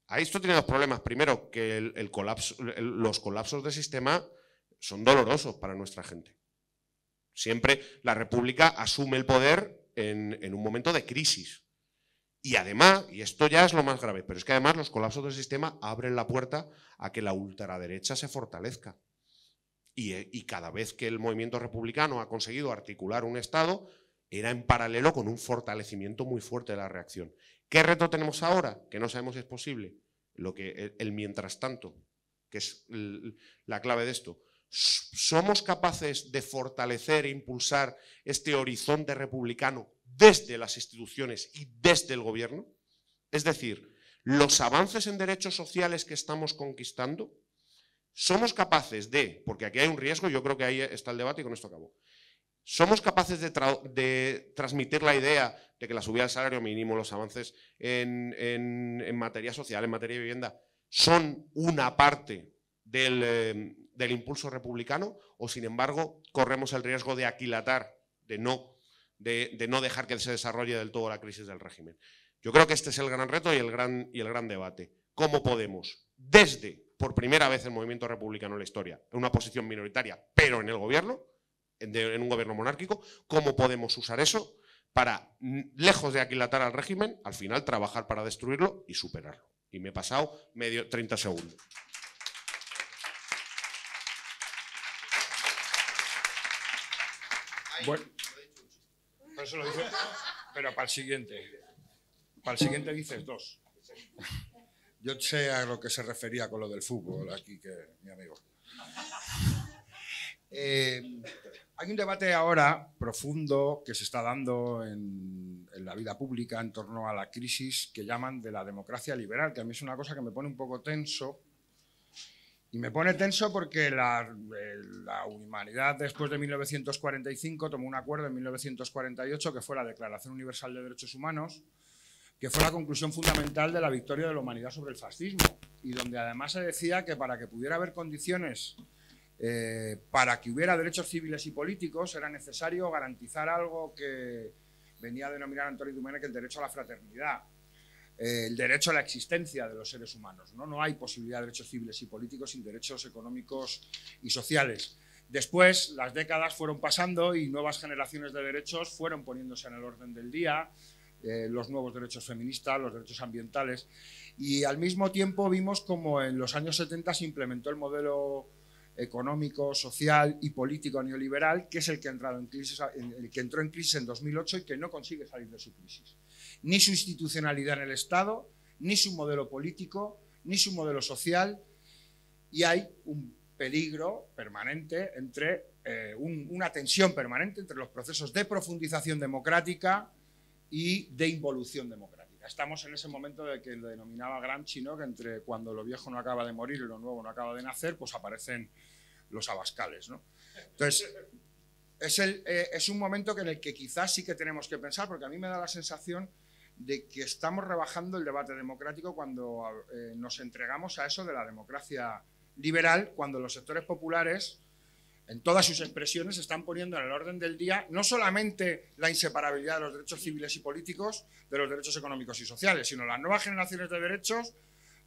Ahí esto tiene dos problemas. Primero, que los colapsos de sistema son dolorosos para nuestra gente. Siempre la República asume el poder en, un momento de crisis. Y además, y esto ya es lo más grave, pero es que además los colapsos del sistema abren la puerta a que la ultraderecha se fortalezca. y, eh, cada vez que el movimiento republicano ha conseguido articular un Estado, era en paralelo con un fortalecimiento muy fuerte de la reacción. ¿Qué reto tenemos ahora? Que no sabemos si es posible. Lo que, el mientras tanto, que es la clave de esto. ¿Somos capaces de fortalecer e impulsar este horizonte republicano desde las instituciones y desde el gobierno? Es decir, los avances en derechos sociales que estamos conquistando, somos capaces de, porque aquí hay un riesgo, yo creo que ahí está el debate y con esto acabo, ¿Somos capaces de, transmitir la idea de que la subida del salario mínimo, los avances en, materia social, en materia de vivienda, son una parte eh, del, impulso republicano? ¿O, sin embargo, corremos el riesgo de aquilatar, de no, dejar que se desarrolle del todo la crisis del régimen? Yo creo que este es el gran reto y el gran, y el gran debate. ¿Cómo podemos, desde por primera vez el movimiento republicano en la historia, en una posición minoritaria, pero en el gobierno, en un gobierno monárquico, cómo podemos usar eso para, mm, lejos de aquilatar al régimen, al final trabajar para destruirlo y superarlo. Y me he pasado medio 30 segundos. Bueno, pero pero para el siguiente. Para el siguiente dices dos. Yo sé a lo que se refería con lo del fútbol aquí, que mi amigo. Eh, hay un debate ahora profundo que se está dando en, la vida pública en torno a la crisis que llaman de la democracia liberal, que a mí es una cosa que me pone un poco tenso. Y me pone tenso porque la, eh, la humanidad después de 1945 tomó un acuerdo en 1948 que fue la Declaración Universal de Derechos Humanos, que fue la conclusión fundamental de la victoria de la humanidad sobre el fascismo, y donde además se decía que para que pudiera haber condiciones eh, para que hubiera derechos civiles y políticos era necesario garantizar algo que venía a denominar Antonio Dumene que el derecho a la fraternidad, eh, el derecho a la existencia de los seres humanos. ¿no? no hay posibilidad de derechos civiles y políticos sin derechos económicos y sociales. Después, las décadas fueron pasando y nuevas generaciones de derechos fueron poniéndose en el orden del día, eh, los nuevos derechos feministas, los derechos ambientales, y al mismo tiempo vimos como en los años 70 se implementó el modelo económico, social y político neoliberal, que es el que, en crisis, entró en crisis en 2008 y que no consigue salir de su crisis. Ni su institucionalidad en el Estado, ni su modelo político, ni su modelo social. Y hay un peligro permanente entre, eh, una tensión permanente entre los procesos de profundización democrática y de involución democrática estamos en ese momento de que lo denominaba Gramsci, ¿no? que entre cuando lo viejo no acaba de morir y lo nuevo no acaba de nacer, pues aparecen los abascales. ¿no? Entonces, es, eh, un momento en el que quizás sí que tenemos que pensar, porque a mí me da la sensación de que estamos rebajando el debate democrático cuando eh, nos entregamos a eso de la democracia liberal, cuando los sectores populares en todas sus expresiones, están poniendo en el orden del día no solamente la inseparabilidad de los derechos civiles y políticos de los derechos económicos y sociales, sino las nuevas generaciones de derechos,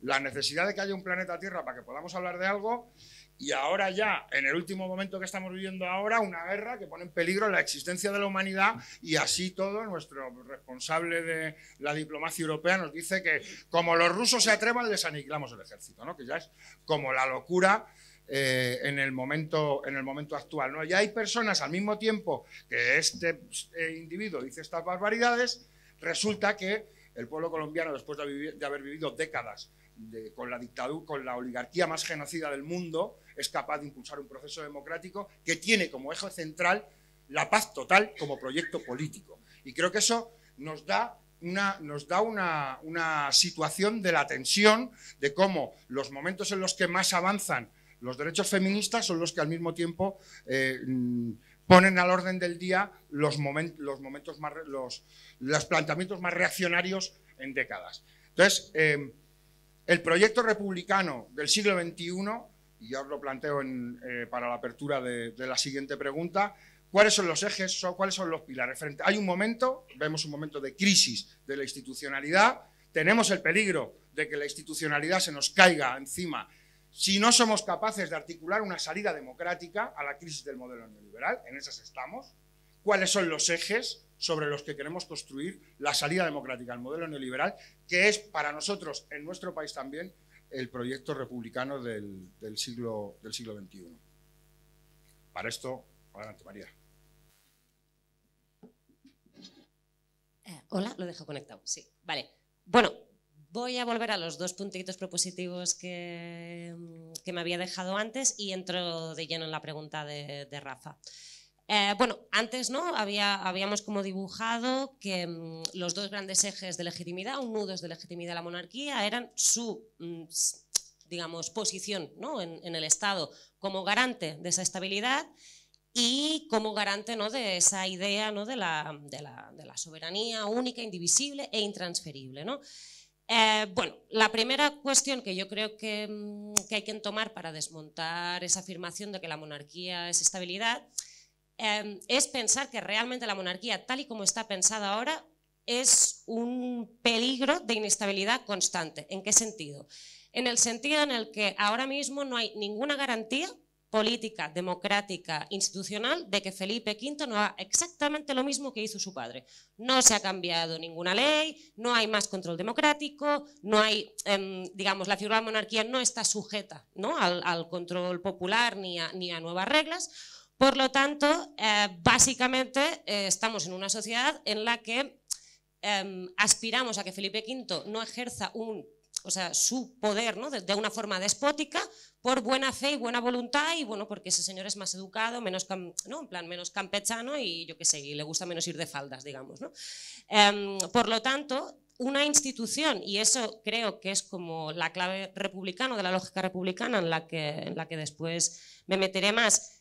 la necesidad de que haya un planeta Tierra para que podamos hablar de algo y ahora ya, en el último momento que estamos viviendo ahora, una guerra que pone en peligro la existencia de la humanidad y así todo, nuestro responsable de la diplomacia europea nos dice que como los rusos se atrevan, les aniquilamos el ejército, ¿no? que ya es como la locura eh, en, el momento, en el momento actual. ¿no? Y hay personas al mismo tiempo que este eh, individuo dice estas barbaridades, resulta que el pueblo colombiano, después de, haber vivido décadas con la dictadura, con la oligarquía más genocida del mundo, es capaz de impulsar un proceso democrático que tiene como eje central la paz total como proyecto político. Y creo que eso nos da una, nos da una, una situación de la tensión, de cómo los momentos en los que más avanzan los derechos feministas son los que al mismo tiempo eh, mm, ponen al orden del día los, momentos más, los, los, planteamientos más reaccionarios en décadas. Entonces, eh, el proyecto republicano del siglo XXI, y yo os lo planteo eh, para la apertura de, la siguiente pregunta, ¿cuáles son los ejes, o cuáles son los pilares? Frente, hay un momento, vemos un momento de crisis de la institucionalidad, tenemos el peligro de que la institucionalidad se nos caiga encima si no somos capaces de articular una salida democrática a la crisis del modelo neoliberal, en esas estamos, cuáles son los ejes sobre los que queremos construir la salida democrática al modelo neoliberal, que es para nosotros, en nuestro país también, el proyecto republicano del, siglo, del siglo XXI. Para esto, adelante María. Eh, hola, lo dejo conectado, sí. Vale. Bueno, Voy a volver a los dos puntitos propositivos mm, que, me había dejado antes y entro de lleno en la pregunta de, Rafa. Eh, bueno, antes no Había, habíamos como dibujado que mm, los dos grandes ejes de legitimidad, un nudos de legitimidad de la monarquía, eran su, mm, digamos, posición ¿no? en, el Estado como garante de esa estabilidad y como garante ¿no? de esa idea ¿no? de, la, de, la, de, la, soberanía única, indivisible e intransferible. ¿no? Eh, bueno, la primera cuestión que yo creo que, mm, hay que tomar para desmontar esa afirmación de que la monarquía es estabilidad em, es pensar que realmente la monarquía, tal y como está pensada ahora, es un peligro de inestabilidad constante. ¿En qué sentido? En el sentido en el que ahora mismo no hay ninguna garantía política, democrática, institucional, de que Felipe V no ha exactamente lo mismo que hizo su padre. No se ha cambiado ninguna ley, no hay más control democrático, no hay, em, digamos, la figura de monarquía no está sujeta ¿no? Al, control popular ni a, ni a nuevas reglas. Por lo tanto, eh, básicamente eh, estamos en una sociedad en la que em, aspiramos a que Felipe V no ejerza un o sea, su poder ¿no? de, una forma despótica por buena fe y buena voluntad y bueno, porque ese señor es más educado, menos, ¿no? en plan, menos campechano y yo qué sé, y le gusta menos ir de faldas, digamos. ¿no? Em, por lo tanto, una institución, y eso creo que es como la clave republicana, de la lógica republicana en la en la que después me meteré más,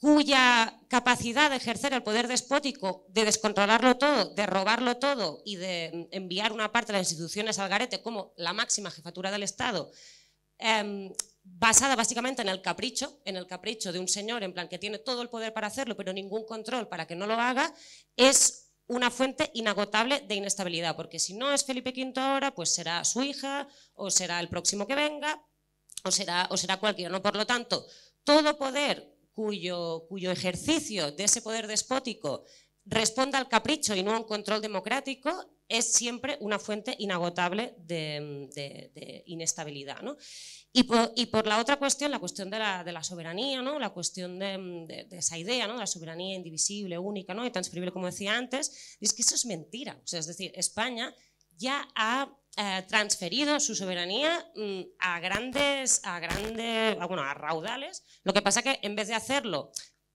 cuya capacidad de ejercer el poder despótico, de descontrolarlo todo, de robarlo todo y de enviar una parte de las instituciones al garete como la máxima jefatura del Estado, em, basada básicamente en el capricho, en el capricho de un señor en plan que tiene todo el poder para hacerlo pero ningún control para que no lo haga, es una fuente inagotable de inestabilidad, porque si no es Felipe V ahora, pues será su hija o será el próximo que venga o será, o será cualquiera. ¿no? Por lo tanto, todo poder cuyo, ejercicio de ese poder despótico responda al capricho y no a un control democrático, es siempre una fuente inagotable de, inestabilidad. ¿no? Y, por, la otra cuestión, la cuestión de la, soberanía, ¿no? la cuestión de, esa idea, ¿no? la soberanía indivisible, única ¿no? y transferible, como decía antes, es que eso es mentira. O sea, es decir, España ya ha eh, transferido su soberanía mm, a grandes, a grandes, bueno, a raudales. Lo que pasa que en vez de hacerlo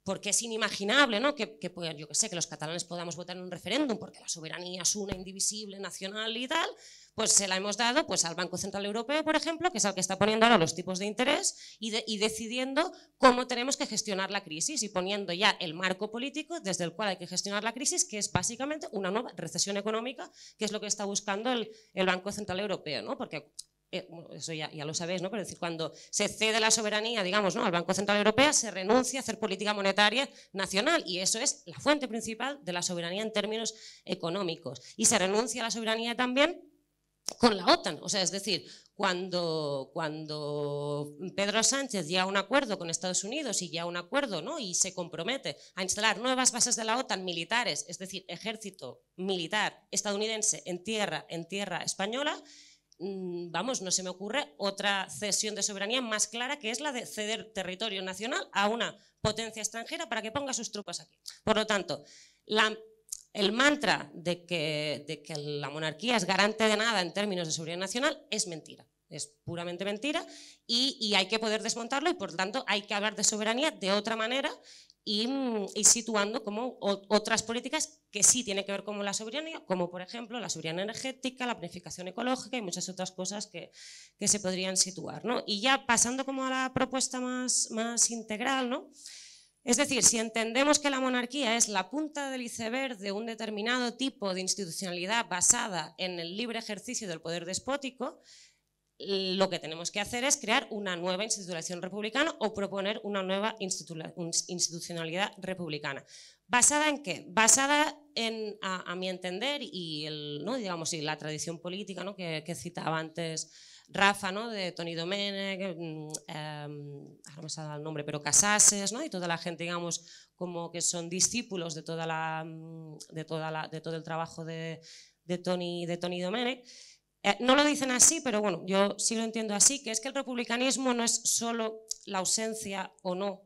porque es inimaginable ¿no? que, yo sé, que los catalanes podamos votar en un referéndum porque la soberanía es una, indivisible, nacional y tal, pues se la hemos dado pues, al Banco Central Europeo, por ejemplo, que es el que está poniendo ahora los tipos de interés y, decidiendo cómo tenemos que gestionar la crisis y poniendo ya el marco político desde el cual hay que gestionar la crisis, que es básicamente una nueva recesión económica, que es lo que está buscando el, el Banco Central Europeo, ¿no? porque eh, eso ya, lo sabéis, ¿no? decir, cuando se cede la soberanía, digamos, ¿no? al Banco Central Europeo, se renuncia a hacer política monetaria nacional y eso es la fuente principal de la soberanía en términos económicos. Y se renuncia a la soberanía también con la OTAN. O sea, es decir, cuando, cuando Pedro Sánchez llega a un acuerdo con Estados Unidos y ya un acuerdo ¿no? y se compromete a instalar nuevas bases de la OTAN militares, es decir, ejército militar estadounidense en tierra, en tierra española, Mm, vamos, no se me ocurre otra cesión de soberanía más clara que es la de ceder territorio nacional a una potencia extranjera para que ponga sus tropas aquí. Por lo tanto, el mantra de que, la monarquía es garante de nada en términos de seguridad nacional es mentira es puramente mentira y, y, hay que poder desmontarlo y por tanto hay que hablar de soberanía de otra manera Mm, y, situando como otras políticas que sí tienen que ver con la soberanía, como por ejemplo la soberanía energética, la planificación ecológica y muchas otras cosas que, que se podrían situar. ¿no? Y ya pasando como a la propuesta más, más integral, ¿no? Es decir, si entendemos que la monarquía es la punta del iceberg de un determinado tipo de institucionalidad basada en el libre ejercicio del poder despótico, lo que tenemos que hacer es crear una nueva institución republicana o proponer una nueva institucionalidad republicana. ¿Basada en qué? Basada en, a, mi entender, y, ¿no? Digamos, la tradición política ¿no? que, citaba antes Rafa, de Tony Domenech, mm, eh, em, ahora el nombre, pero Casases, ¿no? y toda la gente, digamos, como que son discípulos de, toda la, mm, de, todo el trabajo de, de Tony, de eh, no lo dicen así, pero bueno, yo sí lo entiendo así, que es que el republicanismo no es solo la ausencia o no,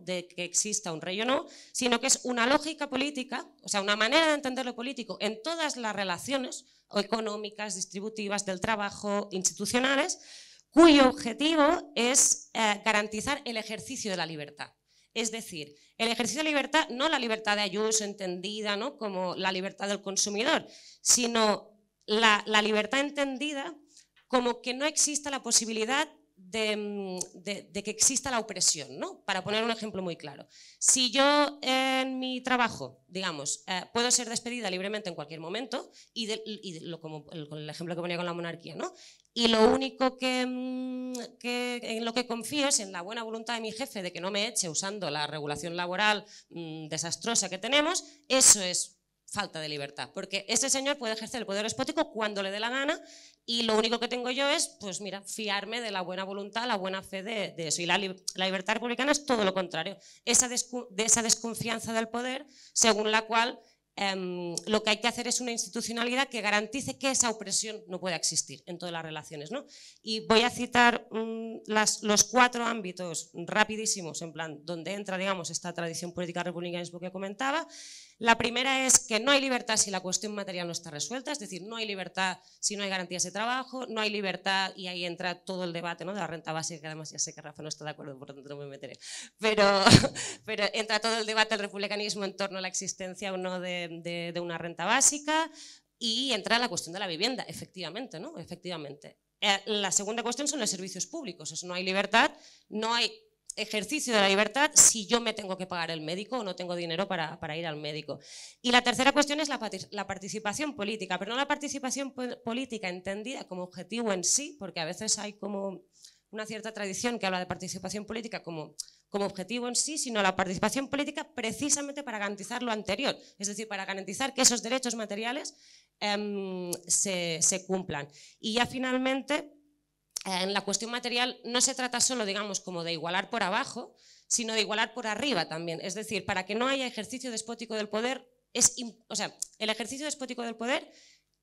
de que exista un rey o no, sino que es una lógica política, o sea, una manera de entender lo político en todas las relaciones económicas, distributivas, del trabajo, institucionales, cuyo objetivo es eh, garantizar el ejercicio de la libertad. Es decir, el ejercicio de la libertad, no la libertad de Ayuso entendida ¿no? como la libertad del consumidor, sino la, libertad entendida como que no exista la posibilidad mm, de, que exista la opresión, ¿no? Para poner un ejemplo muy claro. Si yo en mi trabajo, digamos, eh, puedo ser despedida libremente en cualquier momento, y, como el, ejemplo que ponía con la monarquía, ¿no? Y lo único mm, que, en lo que confío es en la buena voluntad de mi jefe de que no me eche usando la regulación laboral mm, desastrosa que tenemos, eso es falta de libertad, porque ese señor puede ejercer el poder despótico cuando le dé la gana y lo único que tengo yo es, pues mira, fiarme de la buena voluntad, la buena fe de, eso. Y la, libertad republicana es todo lo contrario, esa de esa desconfianza del poder, según la cual em, lo que hay que hacer es una institucionalidad que garantice que esa opresión no pueda existir en todas las relaciones. ¿no? Y voy a citar mm, los cuatro ámbitos rapidísimos, en plan, donde entra, digamos, esta tradición política republicana que comentaba, la primera es que no hay libertad si la cuestión material no está resuelta, es decir, no hay libertad si no hay garantías de trabajo, no hay libertad, y ahí entra todo el debate ¿no? de la renta básica, que además ya sé que Rafa no está de acuerdo, por lo tanto no me meteré, pero, pero entra todo el debate del republicanismo en torno a la existencia o no de, una renta básica, y entra la cuestión de la vivienda, efectivamente, ¿no? Efectivamente. Eh, la segunda cuestión son los servicios públicos, no hay libertad, no hay ejercicio de la libertad si yo me tengo que pagar el médico o no tengo dinero para, ir al médico. Y la tercera cuestión es la, participación política, pero no la participación política entendida como objetivo en sí, porque a veces hay como una cierta tradición que habla de participación política como, como objetivo en sí, sino la participación política precisamente para garantizar lo anterior, es decir, para garantizar que esos derechos materiales em, se, se cumplan. Y ya finalmente en la cuestión material no se trata solo, digamos, como de igualar por abajo, sino de igualar por arriba también. Es decir, para que no haya ejercicio despótico del poder, es, o sea, el ejercicio despótico del poder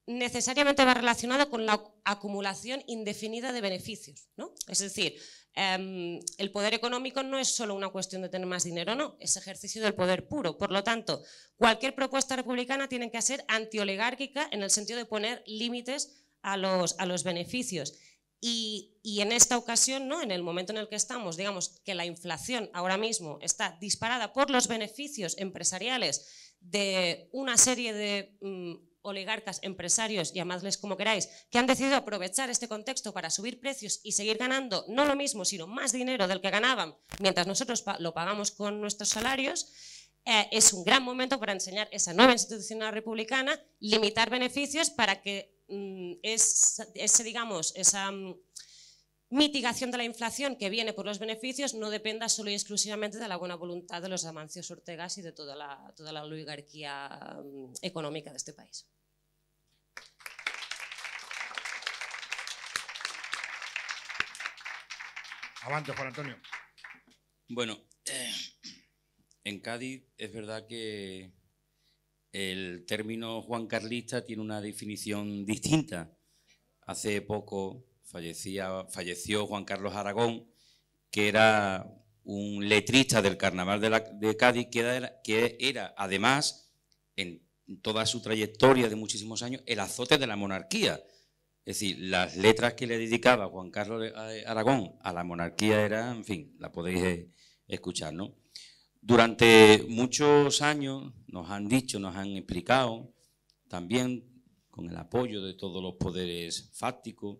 necesariamente va relacionado con la acumulación indefinida de beneficios. ¿no? Es decir, em, el poder económico no es solo una cuestión de tener más dinero, no, es ejercicio del poder puro. Por lo tanto, cualquier propuesta republicana tiene que ser antioligárquica en el sentido de poner límites a los, a los beneficios. Y, en esta ocasión, ¿no? en el momento en el que estamos, digamos que la inflación ahora mismo está disparada por los beneficios empresariales de una serie de mm, oligarcas, empresarios, llamadles como queráis, que han decidido aprovechar este contexto para subir precios y seguir ganando no lo mismo, sino más dinero del que ganaban, mientras nosotros lo pagamos con nuestros salarios. Eh, es un gran momento para enseñar esa nueva institucional republicana, limitar beneficios para que Mm, es, digamos, esa mm, mitigación de la inflación que viene por los beneficios no dependa solo y exclusivamente de la buena voluntad de los Amancios Ortegas y de toda la, toda la oligarquía mm, económica de este país. Avante, Juan Antonio. Bueno, eh, en Cádiz es verdad que el término Juan Carlista tiene una definición distinta. Hace poco fallecía, falleció Juan Carlos Aragón, que era un letrista del Carnaval de, la, de Cádiz, que era, que era además, en toda su trayectoria de muchísimos años, el azote de la monarquía. Es decir, las letras que le dedicaba Juan Carlos eh, Aragón a la monarquía eran, en fin, la podéis eh, escuchar, ¿no? Durante muchos años nos han dicho, nos han explicado, también con el apoyo de todos los poderes fácticos,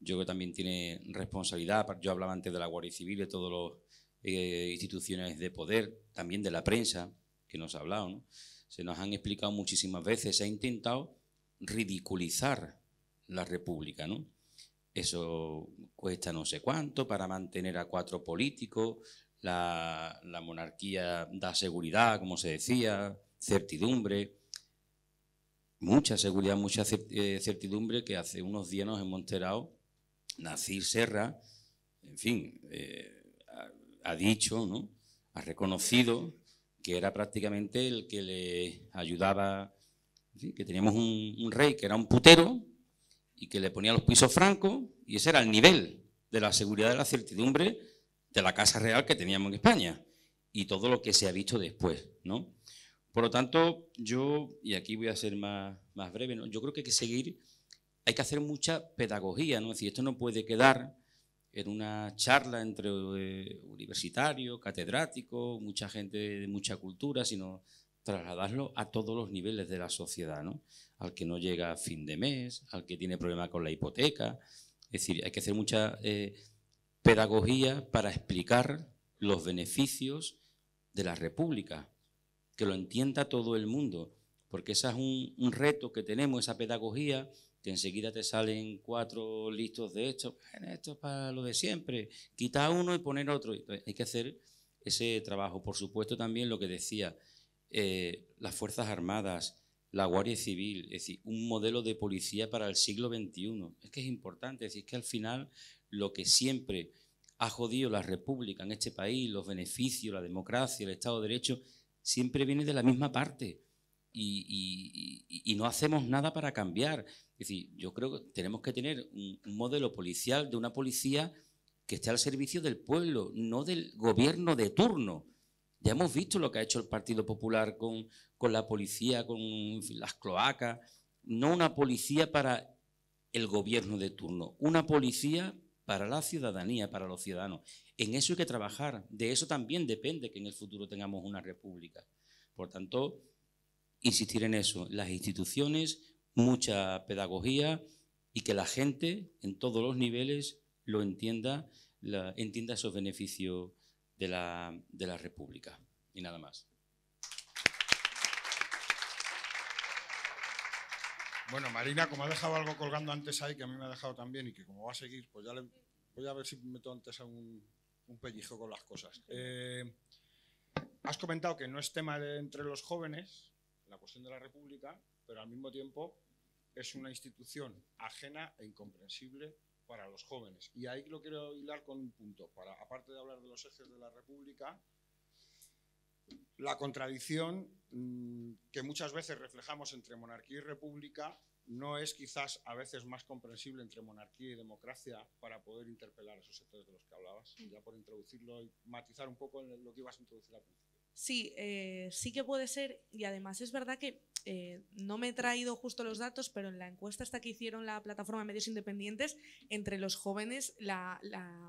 yo que también tiene responsabilidad, yo hablaba antes de la Guardia Civil, de todas las eh, instituciones de poder, también de la prensa, que nos ha hablado, se nos han explicado muchísimas veces, se ha intentado ridiculizar la República, ¿no? Eso cuesta no sé cuánto para mantener a cuatro políticos, la, monarquía da seguridad, como se decía, certidumbre, mucha seguridad, mucha eh, certidumbre que hace unos días en hemos enterado, Serra, en fin, eh, ha, dicho, ¿no? ha reconocido que era prácticamente el que le ayudaba, que teníamos un, un, rey que era un putero y que le ponía los pisos francos y ese era el nivel de la seguridad de la certidumbre de la Casa Real que teníamos en España y todo lo que se ha visto después, ¿no? Por lo tanto, yo, y aquí voy a ser más, más breve, yo creo que hay que seguir, hay que hacer mucha pedagogía, ¿no? Es decir, esto no puede quedar en una charla entre universitario, universitarios, catedráticos, mucha gente de mucha cultura, sino trasladarlo a todos los niveles de la sociedad, ¿no? Al que no llega a fin de mes, al que tiene problemas con la hipoteca, es decir, hay que hacer mucha... Eh, pedagogía para explicar los beneficios de la República, que lo entienda todo el mundo, porque ese es un, reto que tenemos, esa pedagogía, que enseguida te salen cuatro listos de esto, esto es para lo de siempre, quita uno y poner otro. hay que hacer ese trabajo. Por supuesto también lo que decía, eh, las Fuerzas Armadas, la Guardia Civil, es decir, un modelo de policía para el siglo XXI. Es que es importante, es decir, que al final lo que siempre ha jodido la república en este país, los beneficios, la democracia, el Estado de Derecho, siempre viene de la misma parte y, no hacemos nada para cambiar. Es decir, yo creo que tenemos que tener un, modelo policial de una policía que esté al servicio del pueblo, no del gobierno de turno. Ya hemos visto lo que ha hecho el Partido Popular con, la policía, con las cloacas. No una policía para el gobierno de turno, una policía para la ciudadanía, para los ciudadanos. En eso hay que trabajar. De eso también depende que en el futuro tengamos una república. Por tanto, insistir en eso. Las instituciones, mucha pedagogía y que la gente en todos los niveles lo entienda, entienda esos beneficios de la república. Y nada más. Bueno, Marina, como ha dejado algo colgando antes ahí, que a mí me ha dejado también, y que como va a seguir, pues ya le voy a ver si meto antes a un, con las cosas. Eh, has comentado que no es tema entre los jóvenes, la cuestión de la República, pero al mismo tiempo es una institución ajena e incomprensible para los jóvenes. Y ahí lo quiero hilar con un punto. Para, aparte de hablar de los ejes de la República, la contradicción mm, que muchas veces reflejamos entre monarquía y república no es quizás a veces más comprensible entre monarquía y democracia para poder interpelar a esos sectores de los que hablabas, ya por introducirlo y matizar un poco lo que ibas a introducir al Sí, eh, sí que puede ser y además es verdad que eh, no me he traído justo los datos, pero en la encuesta esta que hicieron la plataforma de medios independientes, entre los jóvenes la,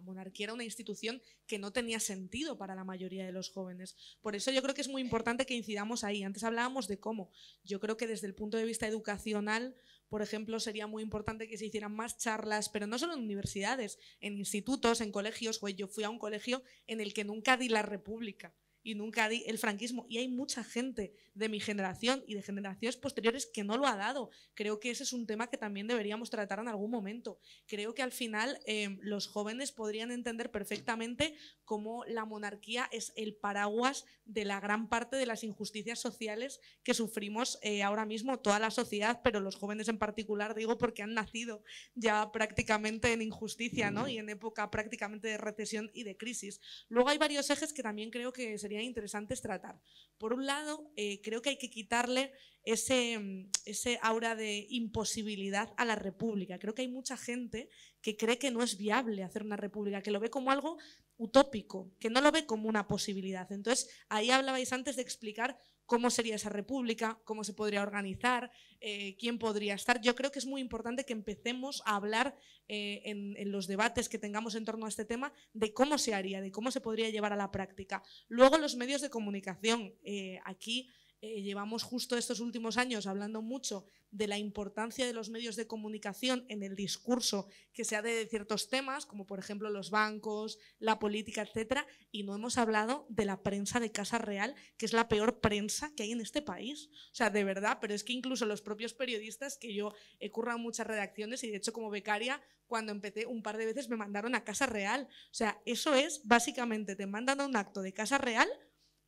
monarquía era una institución que no tenía sentido para la mayoría de los jóvenes. Por eso yo creo que es muy importante que incidamos ahí. Antes hablábamos de cómo. Yo creo que desde el punto de vista educacional, por ejemplo, sería muy importante que se hicieran más charlas, pero no solo en universidades, en institutos, en colegios. yo fui a un colegio en el que nunca di la República y nunca di el franquismo. Y hay mucha gente de mi generación y de generaciones posteriores que no lo ha dado. Creo que ese es un tema que también deberíamos tratar en algún momento. Creo que al final em, los jóvenes podrían entender perfectamente cómo la monarquía es el paraguas de la gran parte de las injusticias sociales que sufrimos eh, ahora mismo toda la sociedad, pero los jóvenes en particular, digo, porque han nacido ya prácticamente en injusticia ¿no? y en época prácticamente de recesión y de crisis. Luego hay varios ejes que también creo que serían interesante tratar. Por un lado, eh, creo que hay que quitarle ese, mm, ese aura de imposibilidad a la república. Creo que hay mucha gente que cree que no es viable hacer una república, que lo ve como algo utópico, que no lo ve como una posibilidad. Entonces, ahí hablabais antes de explicar cómo sería esa república, cómo se podría organizar, eh, quién podría estar. Yo creo que es muy importante que empecemos a hablar eh, en, los debates que tengamos en torno a este tema de cómo se haría, de cómo se podría llevar a la práctica. Luego los medios de comunicación. Eh, aquí eh, llevamos justo estos últimos años hablando mucho de la importancia de los medios de comunicación en el discurso que se hace de ciertos temas, como por ejemplo los bancos, la política, etcétera, y no hemos hablado de la prensa de Casa Real, que es la peor prensa que hay en este país. O sea, de verdad, pero es que incluso los propios periodistas, que yo he currado muchas redacciones y de hecho como becaria, cuando empecé un par de veces me mandaron a Casa Real. O sea, eso es básicamente, te mandan a un acto de Casa Real,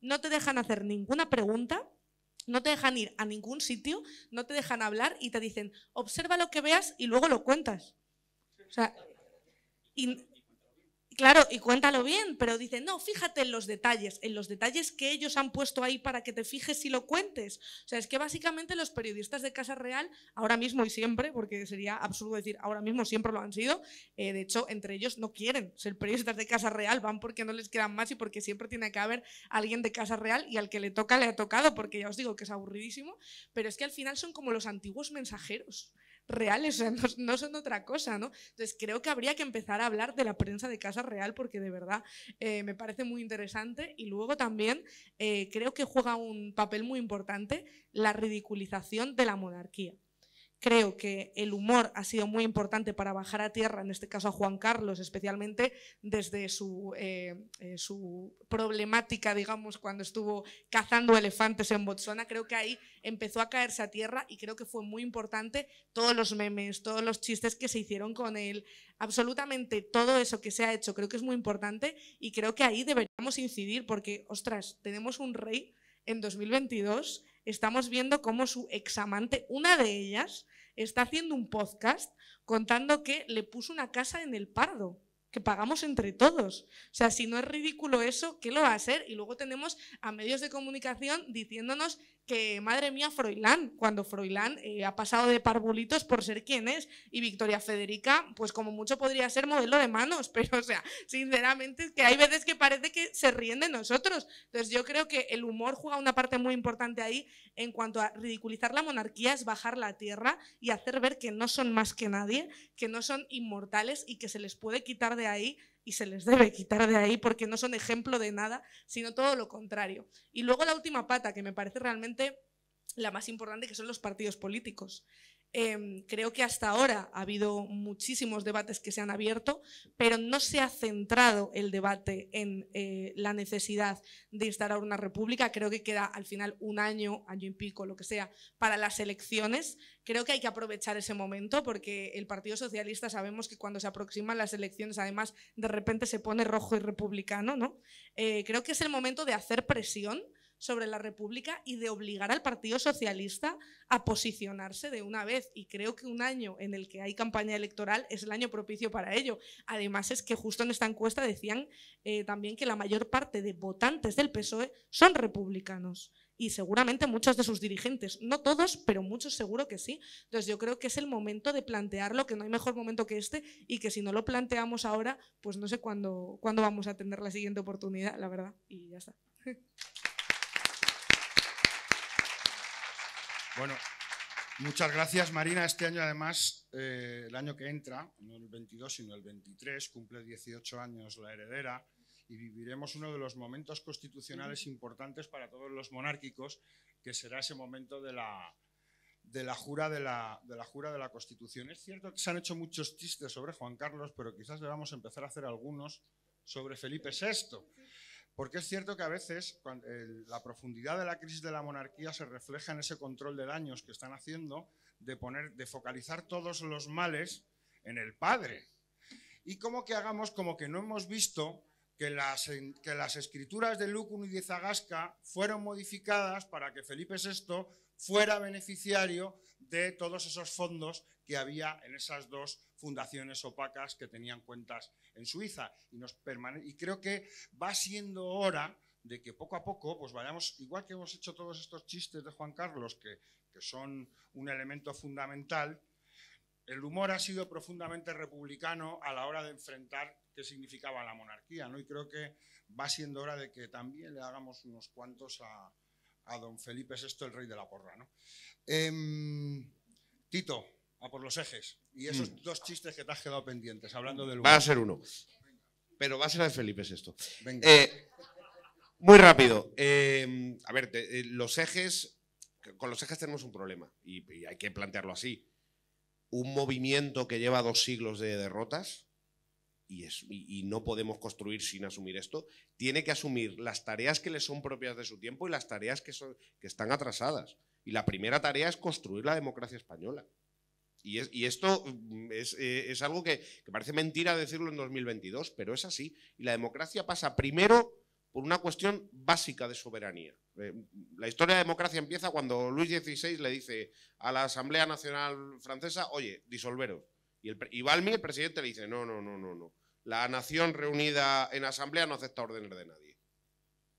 no te dejan hacer ninguna pregunta no te dejan ir a ningún sitio, no te dejan hablar y te dicen, observa lo que veas y luego lo cuentas. O sea, y Claro, y cuéntalo bien, pero dicen no, fíjate en los detalles, en los detalles que ellos han puesto ahí para que te fijes y lo cuentes. O sea, es que básicamente los periodistas de Casa Real, ahora mismo y siempre, porque sería absurdo decir ahora mismo siempre lo han sido, eh, de hecho, entre ellos no quieren ser periodistas de Casa Real, van porque no les quedan más y porque siempre tiene que haber alguien de Casa Real y al que le toca le ha tocado, porque ya os digo que es aburridísimo, pero es que al final son como los antiguos mensajeros reales, o no, son otra cosa, ¿no? Entonces creo que habría que empezar a hablar de la prensa de casa real porque de verdad eh, me parece muy interesante y luego también eh, creo que juega un papel muy importante la ridiculización de la monarquía. Creo que el humor ha sido muy importante para bajar a tierra, en este caso a Juan Carlos, especialmente desde su, eh, eh, su problemática, digamos, cuando estuvo cazando elefantes en Botswana. Creo que ahí empezó a caerse a tierra y creo que fue muy importante todos los memes, todos los chistes que se hicieron con él, absolutamente todo eso que se ha hecho, creo que es muy importante y creo que ahí deberíamos incidir porque, ostras, tenemos un rey en 2022 estamos viendo cómo su examante, una de ellas, está haciendo un podcast contando que le puso una casa en el Pardo, que pagamos entre todos. O sea, si no es ridículo eso, ¿qué lo va a hacer? Y luego tenemos a medios de comunicación diciéndonos madre mía, Froilán, cuando Froilán eh, ha pasado de parvulitos por ser quien es, y Victoria Federica, pues como mucho podría ser modelo de manos, pero o sea, sinceramente es que hay veces que parece que se ríen de nosotros. Entonces yo creo que el humor juega una parte muy importante ahí en cuanto a ridiculizar la monarquía, es bajar la tierra y hacer ver que no son más que nadie, que no son inmortales y que se les puede quitar de ahí y se les debe quitar de ahí porque no son ejemplo de nada, sino todo lo contrario. Y luego la última pata, que me parece realmente la más importante, que son los partidos políticos. Em, creo que hasta ahora ha habido muchísimos debates que se han abierto, pero no se ha centrado el debate en eh, la necesidad de instalar una república. Creo que queda al final un año, año y pico, lo que sea, para las elecciones. Creo que hay que aprovechar ese momento porque el Partido Socialista sabemos que cuando se aproximan las elecciones, además, de repente se pone rojo y republicano. ¿no? Eh, creo que es el momento de hacer presión sobre la República y de obligar al Partido Socialista a posicionarse de una vez. Y creo que un año en el que hay campaña electoral es el año propicio para ello. Además es que justo en esta encuesta decían eh, también que la mayor parte de votantes del PSOE son republicanos y seguramente muchos de sus dirigentes, no todos, pero muchos seguro que sí. Entonces yo creo que es el momento de plantearlo, que no hay mejor momento que este y que si no lo planteamos ahora, pues no sé cuándo, cuándo vamos a tener la siguiente oportunidad, la verdad, y ya está. Bueno, muchas gracias Marina. Este año además, eh, el año que entra, no el 22 sino el 23, cumple 18 años la heredera y viviremos uno de los momentos constitucionales importantes para todos los monárquicos, que será ese momento de la, jura, de la, de la jura de la Constitución. Es cierto que se han hecho muchos chistes sobre Juan Carlos, pero quizás debamos empezar a hacer algunos sobre Felipe VI porque es cierto que a veces la profundidad de la crisis de la monarquía se refleja en ese control de daños que están haciendo de, poner, de focalizar todos los males en el padre. Y como que hagamos como que no hemos visto que las, que las escrituras de Lucuno y de Zagasca fueron modificadas para que Felipe VI fuera beneficiario de todos esos fondos que había en esas dos fundaciones opacas que tenían cuentas en Suiza. Y, nos y creo que va siendo hora de que poco a poco, pues vayamos, igual que hemos hecho todos estos chistes de Juan Carlos, que, que son un elemento fundamental, el humor ha sido profundamente republicano a la hora de enfrentar qué significaba la monarquía, ¿no? Y creo que va siendo hora de que también le hagamos unos cuantos a, a don Felipe VI, el rey de la porra. ¿no? Em, Tito, a por los ejes. Y esos mm. dos chistes que te has quedado pendientes, hablando del... Va a ser uno. Pero va a ser de Felipe VI. Venga. Eh, muy rápido. Em, a ver, eh, los ejes... Con los ejes tenemos un problema y hay que plantearlo así. Un movimiento que lleva dos siglos de derrotas, y, no podemos construir sin asumir esto, tiene que asumir las tareas que le son propias de su tiempo y las tareas que, son, que están atrasadas. Y la primera tarea es construir la democracia española. Y, esto mm, eh, es, algo que, parece mentira decirlo en 2022, pero es así. Y la democracia pasa primero por una cuestión básica de soberanía. Eh, la historia de democracia empieza cuando Luis XVI le dice a la Asamblea Nacional Francesa, oye, disolveros. Y, el, y Balmi, el presidente, le dice, no, no, no, no, no. La nación reunida en asamblea no acepta órdenes de nadie.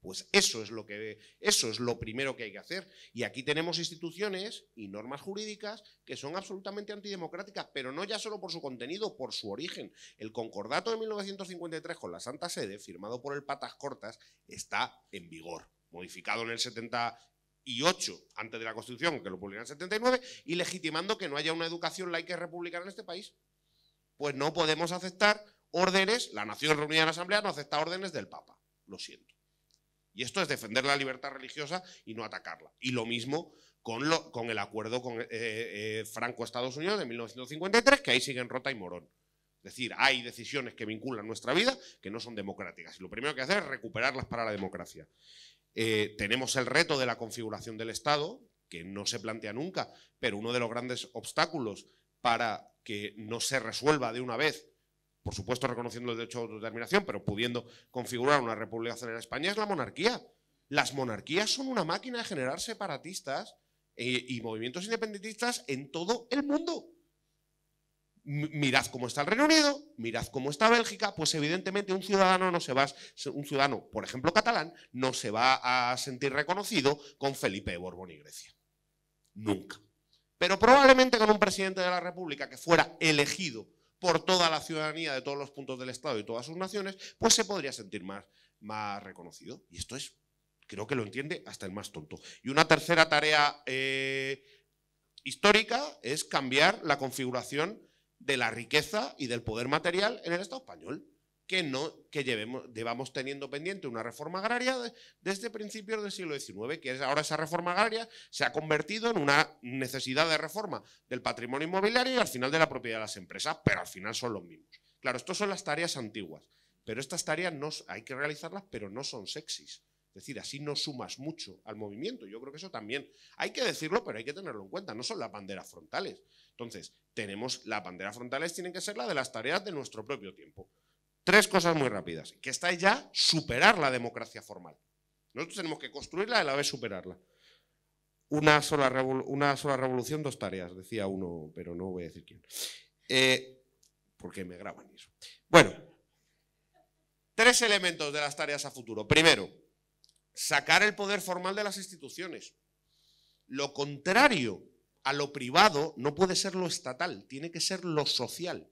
Pues eso es lo que eso es lo primero que hay que hacer. Y aquí tenemos instituciones y normas jurídicas que son absolutamente antidemocráticas, pero no ya solo por su contenido, por su origen. El concordato de 1953 con la Santa Sede, firmado por el Patas Cortas, está en vigor, modificado en el 78 antes de la Constitución, que lo publicaron en el 79, y legitimando que no haya una educación laica y republicana en este país. Pues no podemos aceptar órdenes, la Nación Reunida en Asamblea no acepta órdenes del Papa, lo siento. Y esto es defender la libertad religiosa y no atacarla. Y lo mismo con, lo, con el acuerdo con eh, eh, Franco-Estados Unidos de 1953, que ahí siguen Rota y Morón. Es decir, hay decisiones que vinculan nuestra vida que no son democráticas. Y lo primero que hacer es recuperarlas para la democracia. Eh, tenemos el reto de la configuración del Estado, que no se plantea nunca, pero uno de los grandes obstáculos para que no se resuelva de una vez por supuesto reconociendo el derecho a autodeterminación, pero pudiendo configurar una república en España, es la monarquía. Las monarquías son una máquina de generar separatistas eh, y movimientos independentistas en todo el mundo. mirad cómo está el Reino Unido, mirad cómo está Bélgica, pues evidentemente un ciudadano no se va, un ciudadano, por ejemplo catalán, no se va a sentir reconocido con Felipe de Borbón y Grecia. Nunca. Pero probablemente con un presidente de la República que fuera elegido por toda la ciudadanía de todos los puntos del Estado y todas sus naciones, pues se podría sentir más, más reconocido. Y esto es, creo que lo entiende hasta el más tonto. Y una tercera tarea eh, histórica es cambiar la configuración de la riqueza y del poder material en el Estado español que, no, que llevemos, llevamos teniendo pendiente una reforma agraria desde principios del siglo XIX, que es, ahora esa reforma agraria se ha convertido en una necesidad de reforma del patrimonio inmobiliario y al final de la propiedad de las empresas, pero al final son los mismos. Claro, estas son las tareas antiguas, pero estas tareas no, hay que realizarlas, pero no son sexys. Es decir, así no sumas mucho al movimiento. Yo creo que eso también hay que decirlo, pero hay que tenerlo en cuenta. No son las banderas frontales. Entonces, tenemos las banderas frontales tienen que ser la de las tareas de nuestro propio tiempo. Tres cosas muy rápidas, que está ya superar la democracia formal. Nosotros tenemos que construirla y a la vez superarla. Una sola, revolución, dos tareas, decía uno, pero no voy a decir quién. Eh, porque me graban eso. Bueno, tres elementos de las tareas a futuro. Primero, sacar el poder formal de las instituciones. Lo contrario a lo privado no puede ser lo estatal, tiene que ser lo social.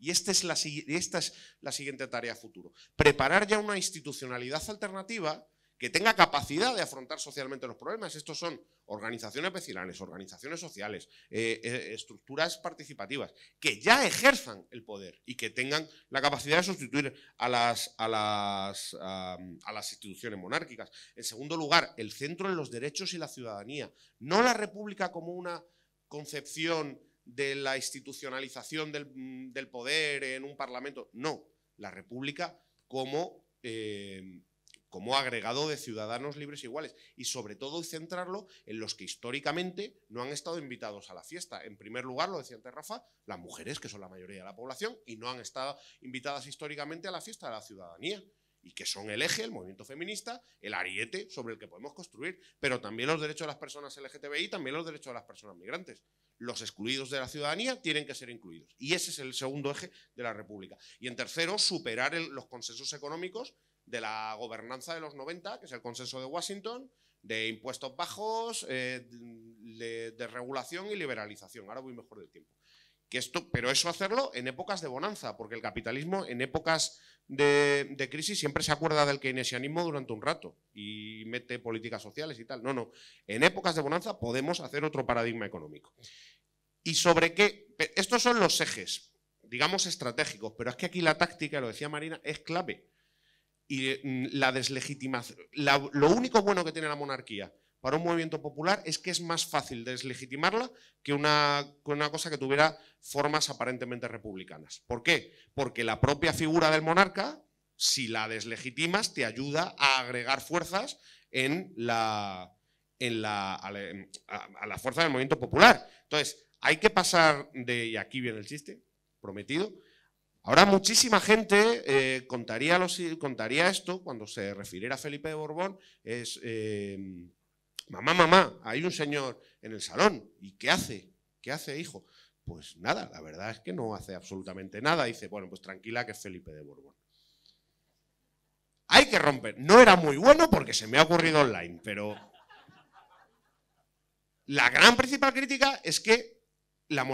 Este y esta es, la, siguiente tarea futuro. Preparar ya una institucionalidad alternativa que tenga capacidad de afrontar socialmente los problemas. Estos son organizaciones vecinales, organizaciones sociales, eh, eh, estructuras participativas, que ya ejerzan el poder y que tengan la capacidad de sustituir a las, a las, a las instituciones monárquicas. En segundo lugar, el centro en los derechos y la ciudadanía. No la república como una concepción de la institucionalización mm, del, poder en un parlamento. No, la República como, eh, como agregado de ciudadanos libres e iguales y sobre todo centrarlo en los que históricamente no han estado invitados a la fiesta. En primer lugar, lo decía antes Rafa, las mujeres, que son la mayoría de la población, y no han estado invitadas históricamente a la fiesta de la ciudadanía y que son el eje, el movimiento feminista, el ariete sobre el que podemos construir, pero también los derechos de las personas LGTBI, también los derechos de las personas migrantes. Los excluidos de la ciudadanía tienen que ser incluidos. Y ese es el segundo eje de la República. Y en tercero, superar los consensos económicos de la gobernanza de los 90, que es el consenso de Washington, de impuestos bajos, eh, de, regulación y liberalización. Ahora voy mejor del tiempo. Que esto, pero eso hacerlo en épocas de bonanza, porque el capitalismo en épocas de, crisis siempre se acuerda del keynesianismo durante un rato y mete políticas sociales y tal. No, no. En épocas de bonanza podemos hacer otro paradigma económico. ¿Y sobre qué? Estos son los ejes, digamos, estratégicos, pero es que aquí la táctica, lo decía Marina, es clave. Y mm, la deslegitimación, lo único bueno que tiene la monarquía para un movimiento popular es que es más fácil deslegitimarla que una, cosa que tuviera formas aparentemente republicanas. ¿Por qué? Porque la propia figura del monarca, si la deslegitimas, te ayuda a agregar fuerzas en la, a, la, fuerza del movimiento popular. Entonces, hay que pasar de, y aquí viene el chiste, prometido, Ahora muchísima gente eh, contaría, contaría, esto cuando se refiriera a Felipe de Borbón, es, eh, mamá, mamá, hay un señor en el salón, ¿y qué hace? ¿Qué hace, hijo? Pues nada, la verdad es que no hace absolutamente nada. Dice, bueno, pues tranquila que es Felipe de Borbón. Hay que romper. No era muy bueno porque se me ha ocurrido online, pero... La gran principal crítica es que la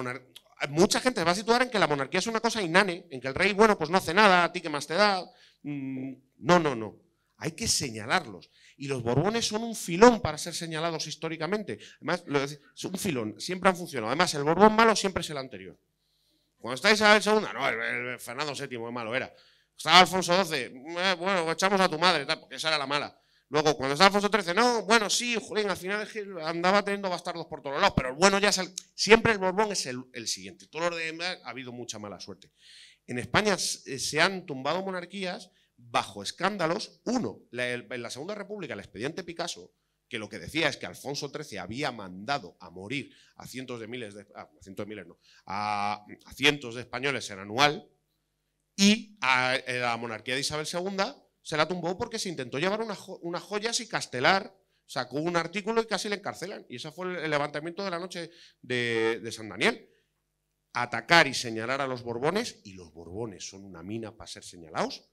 mucha gente se va a situar en que la monarquía es una cosa inane, en que el rey, bueno, pues no hace nada, a ti que más te da. Mm, no, no, no. Hay que señalarlos. Y los Borbones son un filón para ser señalados históricamente. Además, es un filón, siempre han funcionado. Además, el Borbón malo siempre es el anterior. Cuando está Isabel II, no, el, Fernando VII malo era. Estaba Alfonso XII, eh, bueno, pues echamos a tu madre, porque esa era la mala. Luego, cuando estaba Alfonso XIII, no, bueno, sí, joder, al final andaba teniendo bastardos por todos lados, pero el bueno ya es el... Siempre el Borbón es el, el siguiente. Todo lo demás ha habido mucha mala suerte. En España eh, se han tumbado monarquías bajo escándalos. Uno, en la Segunda República, el expediente Picasso, que lo que decía es que Alfonso XIII había mandado a morir a cientos de miles de, cientos de miles no, a, cientos de españoles en anual y a, eh, la monarquía de Isabel II se la tumbó porque se intentó llevar unas una joyas y Castelar sacó un artículo y casi le encarcelan. Y ese fue el levantamiento de la noche de, de San Daniel. Atacar y señalar a los Borbones, y los Borbones son una mina para ser señalados,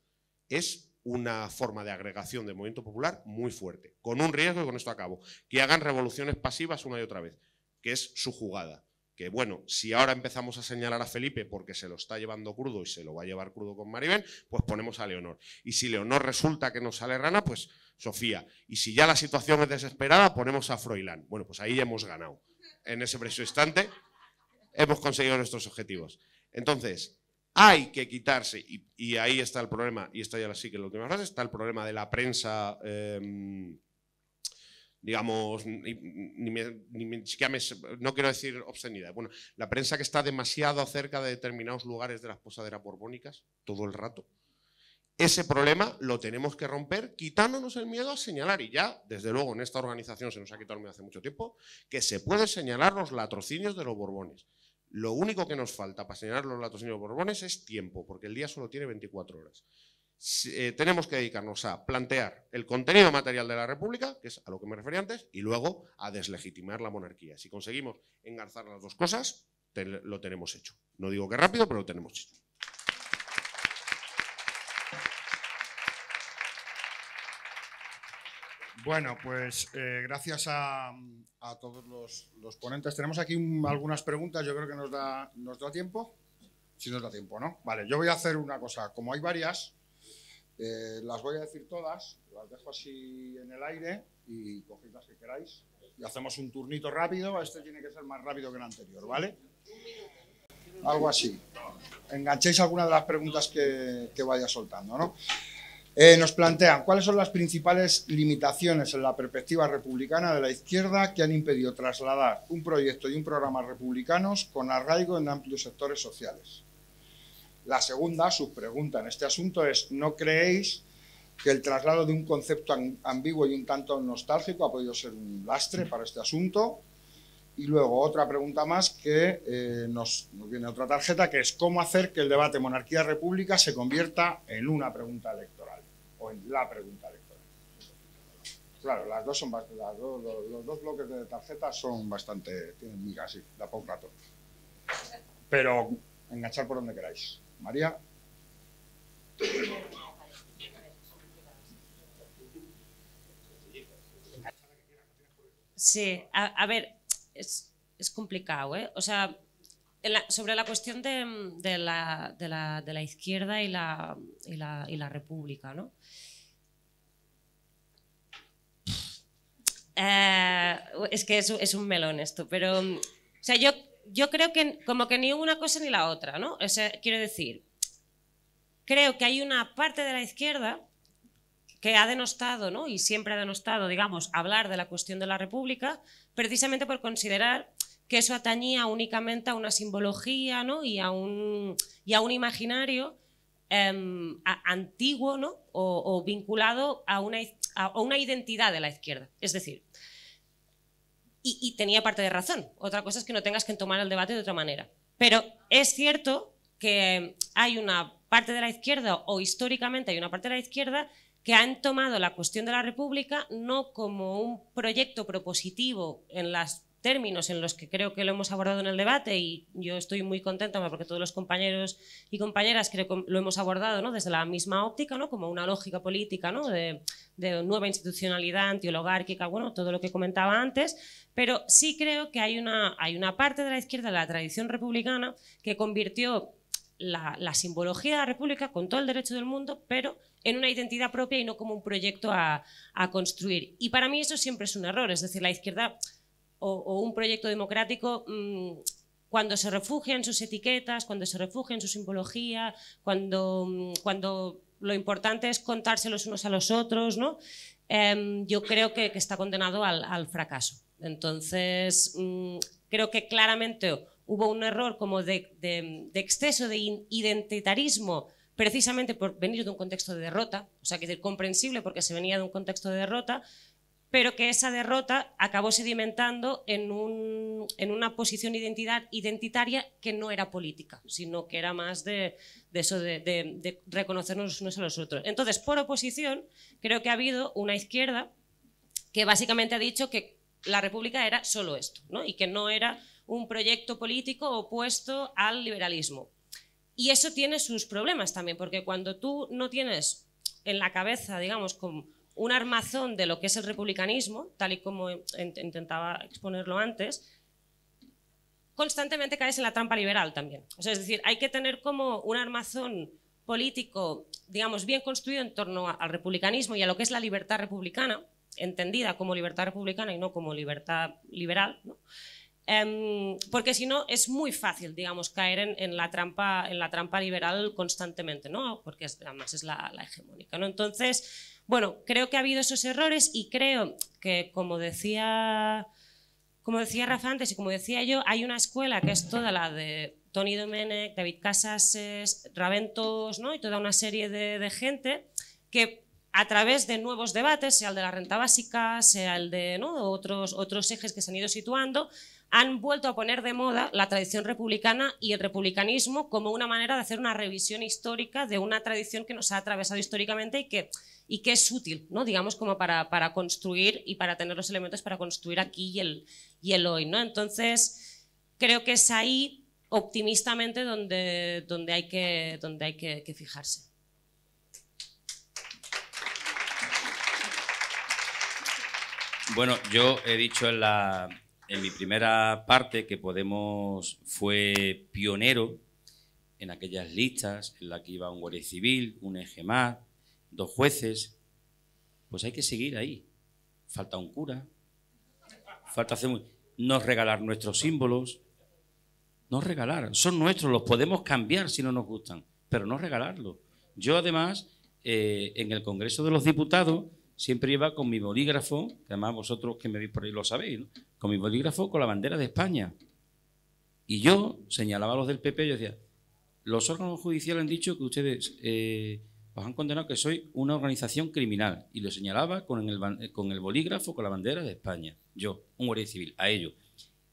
es una forma de agregación del movimiento popular muy fuerte, con un riesgo, y con esto acabo, que hagan revoluciones pasivas una y otra vez, que es su jugada. Que bueno, si ahora empezamos a señalar a Felipe porque se lo está llevando crudo y se lo va a llevar crudo con Maribel, pues ponemos a Leonor. Y si Leonor resulta que no sale rana, pues Sofía. Y si ya la situación es desesperada, ponemos a Froilán. Bueno, pues ahí ya hemos ganado. En ese preciso instante hemos conseguido nuestros objetivos. Entonces, hay que quitarse, y, ahí está el problema, y está ya así que la última frase, está el problema de la prensa, em, digamos, no quiero decir obscenidad, bueno, la prensa que está demasiado cerca de determinados lugares de las posaderas borbónicas todo el rato. Ese problema lo tenemos que romper quitándonos el miedo a señalar, y ya, desde luego, en esta organización se nos ha quitado el miedo hace mucho tiempo, que se puede señalar los latrocinios de los borbones lo único que nos falta para señalar los los borbones es tiempo, porque el día solo tiene 24 horas. Eh, tenemos que dedicarnos a plantear el contenido material de la República, que es a lo que me refería antes, y luego a deslegitimar la monarquía. Si conseguimos engarzar las dos cosas, lo tenemos hecho. No digo que rápido, pero lo tenemos hecho. Bueno, pues eh, gracias a, a todos los, los, ponentes. Tenemos aquí algunas preguntas, yo creo que nos da, nos da tiempo. Si nos da tiempo, ¿no? Vale, yo voy a hacer una cosa. Como hay varias, eh, las voy a decir todas, las dejo así en el aire y cogéis las que queráis. Y hacemos un turnito rápido, este tiene que ser más rápido que el anterior, ¿vale? Algo así. Enganchéis alguna de las preguntas que, que vaya soltando, ¿no? Eh, nos plantean cuáles son las principales limitaciones en la perspectiva republicana de la izquierda que han impedido trasladar un proyecto y un programa republicanos con arraigo en amplios sectores sociales. La segunda subpregunta en este asunto es, ¿no creéis que el traslado de un concepto ambiguo y un tanto nostálgico ha podido ser un lastre para este asunto? Y luego otra pregunta más que eh, nos, nos, viene otra tarjeta, que es cómo hacer que el debate monarquía-república se convierta en una pregunta electoral la pregunta electoral. Claro, las dos son, las los, dos bloques de tarjetas son bastante, tienen migas, sí, da para rato. Pero enganchar por donde queráis. María. Sí, a, ver, es, es complicado, ¿eh? O sea, sobre la cuestión de, la, izquierda y la, república, eh, es que es, un melón esto, pero yo, creo que como que ni una cosa ni la otra, ¿no? quiero decir, creo que hay una parte de la izquierda que ha denostado, Y siempre ha denostado, digamos, hablar de la cuestión de la República, precisamente por considerar que eso atañía únicamente a una simbología ¿no? y, a un, a un imaginario em, antiguo ¿no? o, vinculado a una, una identidad de la izquierda. Es decir, y, tenía parte de razón. Otra cosa es que no tengas que tomar el debate de otra manera. Pero es cierto que hay una parte de la izquierda, o históricamente hay una parte de la izquierda, que han tomado la cuestión de la República no como un proyecto propositivo en las términos en los que creo que lo hemos abordado en el debate y yo estoy muy contenta porque todos los compañeros y compañeras creo que lo hemos abordado ¿no? desde la misma óptica, ¿no? como una lógica política de, nueva institucionalidad antiologárquica, bueno, todo lo que comentaba antes, pero sí creo que hay una, hay una parte de la izquierda, la tradición republicana, que convirtió la, simbología de la República con todo el derecho del mundo, pero en una identidad propia y no como un proyecto a construir. Y para mí eso siempre es un error, es decir, la izquierda o, un proyecto democrático mm, cuando se refugia en sus etiquetas, cuando se refugia en su simbología, cuando, mm, cuando lo importante es contárselos unos a los otros, ¿no? Em, yo creo que, está condenado al, fracaso. Entonces, mm, creo que claramente hubo un error como de, de exceso de identitarismo precisamente por venir de un contexto de derrota, o sea, que decir comprensible porque se venía de un contexto de derrota, pero que esa derrota acabó sedimentando en, en una posición identidad, identitaria que no era política, sino que era más de, eso, de, reconocernos unos a los otros. Entonces, por oposición, creo que ha habido una izquierda que básicamente ha dicho que la República era solo esto, y que no era un proyecto político opuesto al liberalismo. Y eso tiene sus problemas también, porque cuando tú no tienes en la cabeza, digamos, como un armazón de lo que es el republicanismo, tal y como intentaba exponerlo antes, constantemente caes en la trampa liberal también. es decir, hay que tener como un armazón político, digamos, bien construido en torno al republicanismo y a lo que es la libertad republicana, entendida como libertad republicana y no como libertad liberal, ¿no? Em, porque si no, es muy fácil, digamos, caer en, la, trampa, en la trampa liberal constantemente, ¿no? Porque además es la, hegemónica, ¿no? Entonces, bueno, creo que ha habido esos errores y creo que, como decía, como decía Rafa antes y como decía yo, hay una escuela que es toda la de Tony Domenech, David Casases, Raventos, ¿no? Y toda una serie de, de gente que a través de nuevos debates, sea el de la renta básica, sea el de ¿no? otros, otros ejes que se han ido situando, han vuelto a poner de moda la tradición republicana y el republicanismo como una manera de hacer una revisión histórica de una tradición que nos ha atravesado históricamente y que, y que es útil, ¿no? digamos, como para, construir y para tener los elementos para construir aquí y el, y el hoy. ¿no? Entonces, creo que es ahí optimistamente donde, donde hay, que, donde hay que fijarse. Bueno, yo he dicho en la, en mi primera parte que Podemos fue pionero en aquellas listas en las que iba un guardia civil, un eje dos jueces, pues hay que seguir ahí. Falta un cura, falta hacer un... no regalar nuestros símbolos, no regalar, son nuestros, los podemos cambiar si no nos gustan, pero no regalarlos. Yo además, eh, en el Congreso de los Diputados, siempre iba con mi bolígrafo, que además vosotros que me veis por ahí lo sabéis, ¿no? con mi bolígrafo con la bandera de España. Y yo señalaba a los del PP, yo decía, los órganos judiciales han dicho que ustedes eh, os han condenado que soy una organización criminal. Y lo señalaba con el, con el bolígrafo, con la bandera de España. Yo, un guardia civil, a ellos.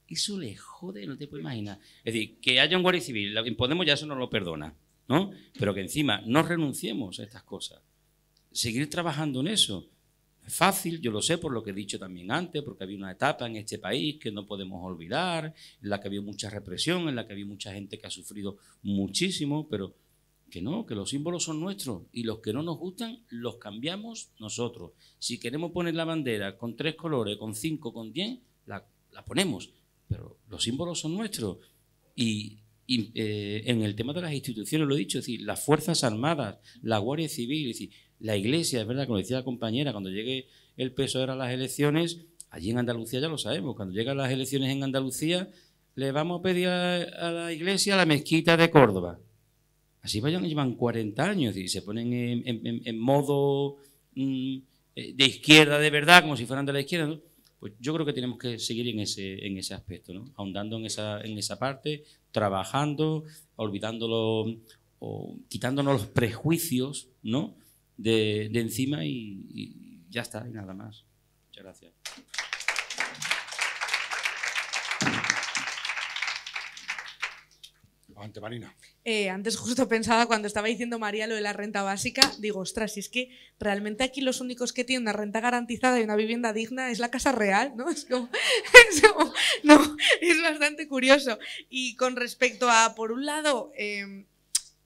Eso les jode, no te puedo imaginar. Es decir, que haya un guardia civil, en Podemos ya eso no lo perdona, ¿no? Pero que encima no renunciemos a estas cosas. Seguir trabajando en eso fácil, yo lo sé por lo que he dicho también antes, porque había una etapa en este país que no podemos olvidar, en la que había mucha represión, en la que había mucha gente que ha sufrido muchísimo, pero que no, que los símbolos son nuestros y los que no nos gustan los cambiamos nosotros. Si queremos poner la bandera con tres colores, con cinco, con diez, la, ponemos, pero los símbolos son nuestros. Y, eh, en el tema de las instituciones, lo he dicho, es decir, las Fuerzas Armadas, la Guardia Civil, es decir, la iglesia, es verdad, como decía la compañera, cuando llegue el peso a las elecciones, allí en Andalucía ya lo sabemos, cuando llegan las elecciones en Andalucía, le vamos a pedir a, la iglesia la mezquita de Córdoba. Así vayan, llevan 40 años y se ponen en, modo mm, eh, de izquierda de verdad, como si fueran de la izquierda. Pues yo creo que tenemos que seguir en ese, en ese aspecto, ¿no? ahondando en esa, en esa parte, trabajando, olvidándolo o quitándonos los prejuicios, ¿no? de, encima y, ya está, y nada más. Muchas gracias. Ante Marina. Eh, antes justo pensaba cuando estaba diciendo María lo de la renta básica, digo, ostras, si es que realmente aquí los únicos que tienen una renta garantizada y una vivienda digna es la casa real, ¿no? Es como, no, es bastante curioso. Y con respecto a, por un lado, eh,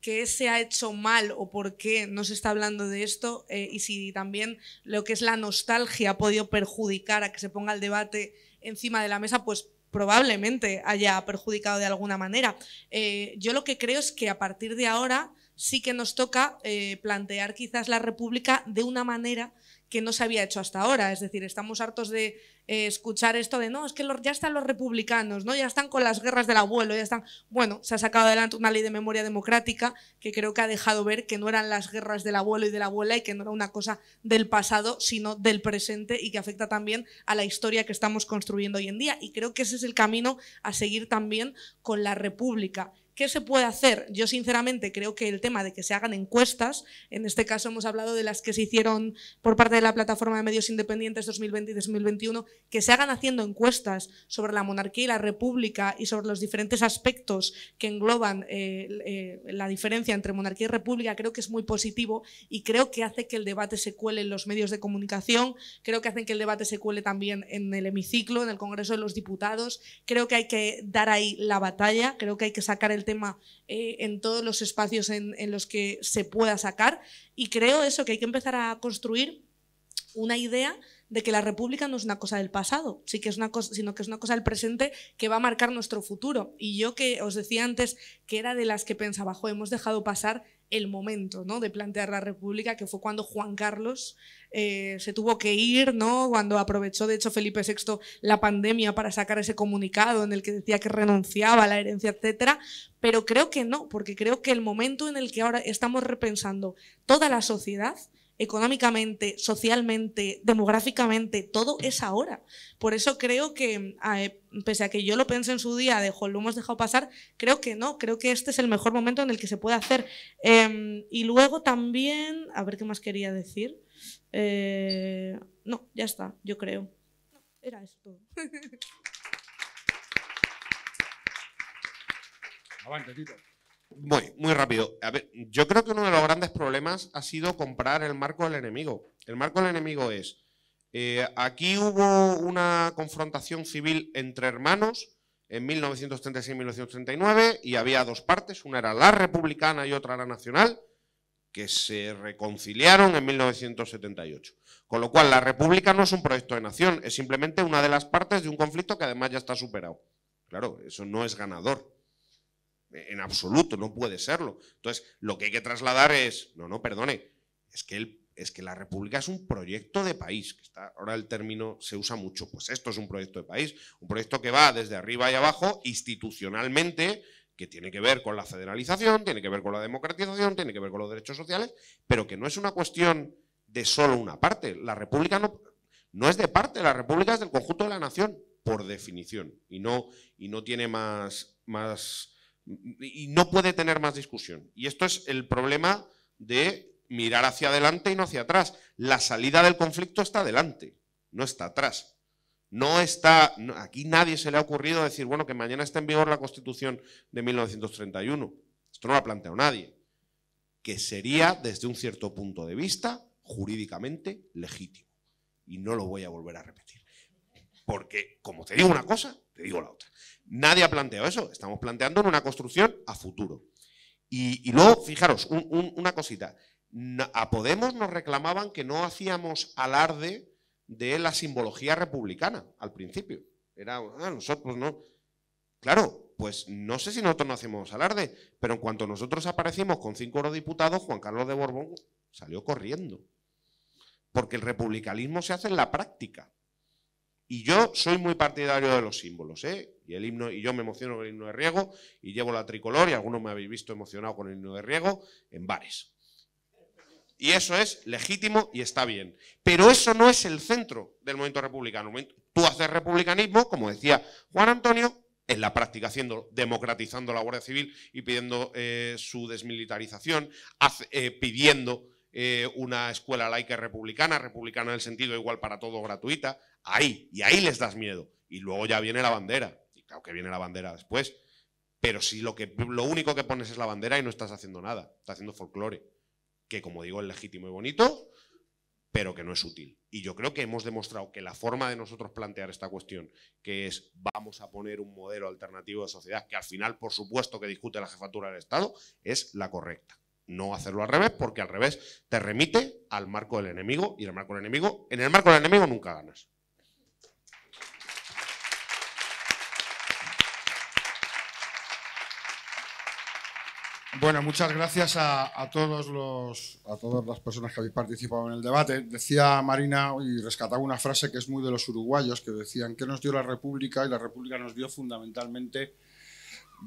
qué se ha hecho mal o por qué no se está hablando de esto eh, y si también lo que es la nostalgia ha podido perjudicar a que se ponga el debate encima de la mesa, pues probablemente haya perjudicado de alguna manera. Eh, yo lo que creo es que a partir de ahora sí que nos toca eh, plantear quizás la República de una manera que no se había hecho hasta ahora. Es decir, estamos hartos de eh, escuchar esto de no, es que ya están los republicanos, ¿no? Ya están con las guerras del abuelo, ya están. Bueno, se ha sacado adelante una ley de memoria democrática que creo que ha dejado ver que no eran las guerras del abuelo y de la abuela y que no era una cosa del pasado, sino del presente y que afecta también a la historia que estamos construyendo hoy en día. Y creo que ese es el camino a seguir también con la república ¿Qué se puede hacer? Yo sinceramente creo que el tema de que se hagan encuestas, en este caso hemos hablado de las que se hicieron por parte de la plataforma de medios independientes 2020 y 2021, que se hagan haciendo encuestas sobre la monarquía y la república y sobre los diferentes aspectos que engloban eh, eh, la diferencia entre monarquía y república, creo que es muy positivo y creo que hace que el debate se cuele en los medios de comunicación, creo que hace que el debate se cuele también en el hemiciclo, en el Congreso de los Diputados, creo que hay que dar ahí la batalla, creo que hay que sacar el tema eh, en todos los espacios en, los que se pueda sacar. Y creo eso, que hay que empezar a construir una idea de que la república no es una cosa del pasado, que es una cosa, sino que es una cosa del presente que va a marcar nuestro futuro. Y yo que os decía antes que era de las que pensaba, hemos dejado pasar el momento ¿no? de plantear la República, que fue cuando Juan Carlos eh, se tuvo que ir, ¿no? cuando aprovechó, de hecho, Felipe VI la pandemia para sacar ese comunicado en el que decía que renunciaba a la herencia, etcétera, Pero creo que no, porque creo que el momento en el que ahora estamos repensando toda la sociedad económicamente, socialmente, demográficamente, todo es ahora. Por eso creo que, eh, pese a que yo lo pensé en su día dejo lo hemos dejado pasar, creo que no, creo que este es el mejor momento en el que se puede hacer. Em, y luego también, a ver qué más quería decir. Eh, no, ya está, yo creo. era esto. Avante, Tito. Muy, rápido. yo creo que uno de los grandes problemas ha sido comprar el marco del enemigo. El marco del enemigo es, eh, aquí hubo una confrontación civil entre hermanos en 1936-1939 y había dos partes, una era la republicana y otra la nacional, que se reconciliaron en 1978. Con lo cual, la república no es un proyecto de nación, es simplemente una de las partes de un conflicto que además ya está superado. Claro, eso no es ganador en absoluto, no puede serlo. Entonces, lo que hay que trasladar es, no, no, perdone, es que, es que la República es un proyecto de país, que está, ahora el término se usa mucho, pues esto es un proyecto de país, un proyecto que va desde arriba y abajo institucionalmente, que tiene que ver con la federalización, tiene que ver con la democratización, tiene que ver con los derechos sociales, pero que no es una cuestión de solo una parte. La República no, no es de parte, la República es del conjunto de la nación, por definición, y no, y no tiene más, más y no puede tener más discusión. Y esto es el problema de mirar hacia adelante y no hacia atrás. La salida del conflicto está adelante, no está atrás. No está, aquí nadie se le ha ocurrido decir, bueno, que mañana está en vigor la Constitución de 1931. Esto no lo ha planteado nadie. Que sería, desde un cierto punto de vista, jurídicamente legítimo. Y no lo voy a volver a repetir. Porque, como te digo una cosa, digo la otra. Nadie ha planteado eso, estamos planteando una construcción a futuro. Y, luego, fijaros, una cosita. A Podemos nos reclamaban que no hacíamos alarde de la simbología republicana al principio. Era, ah, nosotros no. Claro, pues no sé si nosotros no hacemos alarde, pero en cuanto nosotros aparecimos con cinco eurodiputados, Juan Carlos de Borbón salió corriendo. Porque el republicanismo se hace en la práctica. Y yo soy muy partidario de los símbolos, ¿eh? Y el himno, y yo me emociono con el himno de riego, y llevo la tricolor, y algunos me habéis visto emocionado con el himno de riego, en bares. Y eso es legítimo y está bien. Pero eso no es el centro del movimiento republicano. Tú haces republicanismo, como decía Juan Antonio, en la práctica haciendo, democratizando la Guardia Civil y pidiendo eh, su desmilitarización, eh, pidiendo eh, una escuela laica republicana, republicana en el sentido igual para todo gratuita, Ahí, y ahí les das miedo. Y luego ya viene la bandera. Y claro que viene la bandera después. Pero si lo, que, lo único que pones es la bandera y no estás haciendo nada, estás haciendo folclore, que como digo es legítimo y bonito, pero que no es útil. Y yo creo que hemos demostrado que la forma de nosotros plantear esta cuestión, que es vamos a poner un modelo alternativo de sociedad, que al final por supuesto que discute la jefatura del Estado, es la correcta. No hacerlo al revés, porque al revés te remite al marco del enemigo y el marco del enemigo, en el marco del enemigo nunca ganas. Bueno, muchas gracias a, todos los, a todas las personas que habéis participado en el debate. Decía Marina y rescataba una frase que es muy de los uruguayos, que decían, que nos dio la República? Y la República nos dio fundamentalmente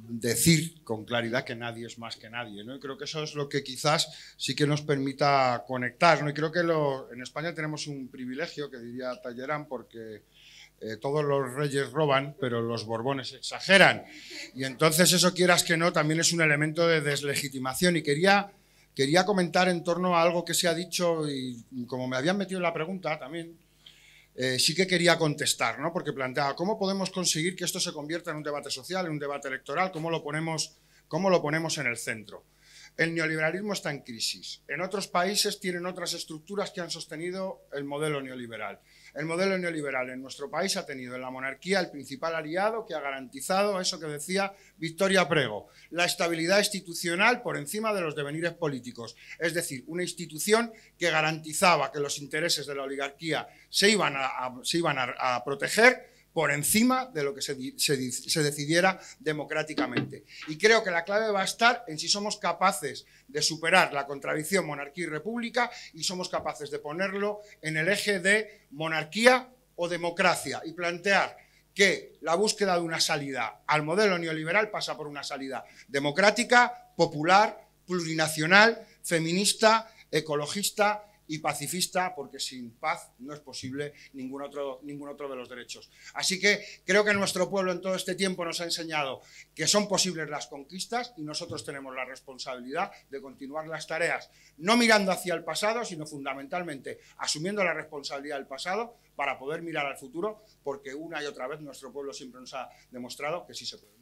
decir con claridad que nadie es más que nadie. Y creo que eso es lo que quizás sí que nos permita conectar. ¿no? Y creo que en España tenemos un privilegio, que diría Tallerán, porque eh, todos los reyes roban, pero los borbones exageran. Y entonces eso quieras que no, también es un elemento de deslegitimación. Y quería, quería comentar en torno a algo que se ha dicho y como me habían metido en la pregunta también, eh, sí que quería contestar, ¿no? porque planteaba, ¿cómo podemos conseguir que esto se convierta en un debate social, en un debate electoral? ¿Cómo lo ponemos, cómo lo ponemos en el centro? El neoliberalismo está en crisis. En otros países tienen otras estructuras que han sostenido el modelo neoliberal. El modelo neoliberal en nuestro país ha tenido en la monarquía el principal aliado que ha garantizado eso que decía Victoria Prego, la estabilidad institucional por encima de los devenires políticos, es decir, una institución que garantizaba que los intereses de la oligarquía se iban a, a proteger por encima de lo que se, decidiera democráticamente. Y creo que la clave va a estar en si somos capaces de superar la contradicción monarquía y república y somos capaces de ponerlo en el eje de monarquía o democracia y plantear que la búsqueda de una salida al modelo neoliberal pasa por una salida democrática, popular, plurinacional, feminista, ecologista y pacifista, porque sin paz no es posible ningún otro, ningún otro de los derechos. Así que creo que nuestro pueblo en todo este tiempo nos ha enseñado que son posibles las conquistas y nosotros tenemos la responsabilidad de continuar las tareas, no mirando hacia el pasado, sino fundamentalmente asumiendo la responsabilidad del pasado para poder mirar al futuro, porque una y otra vez nuestro pueblo siempre nos ha demostrado que sí se puede.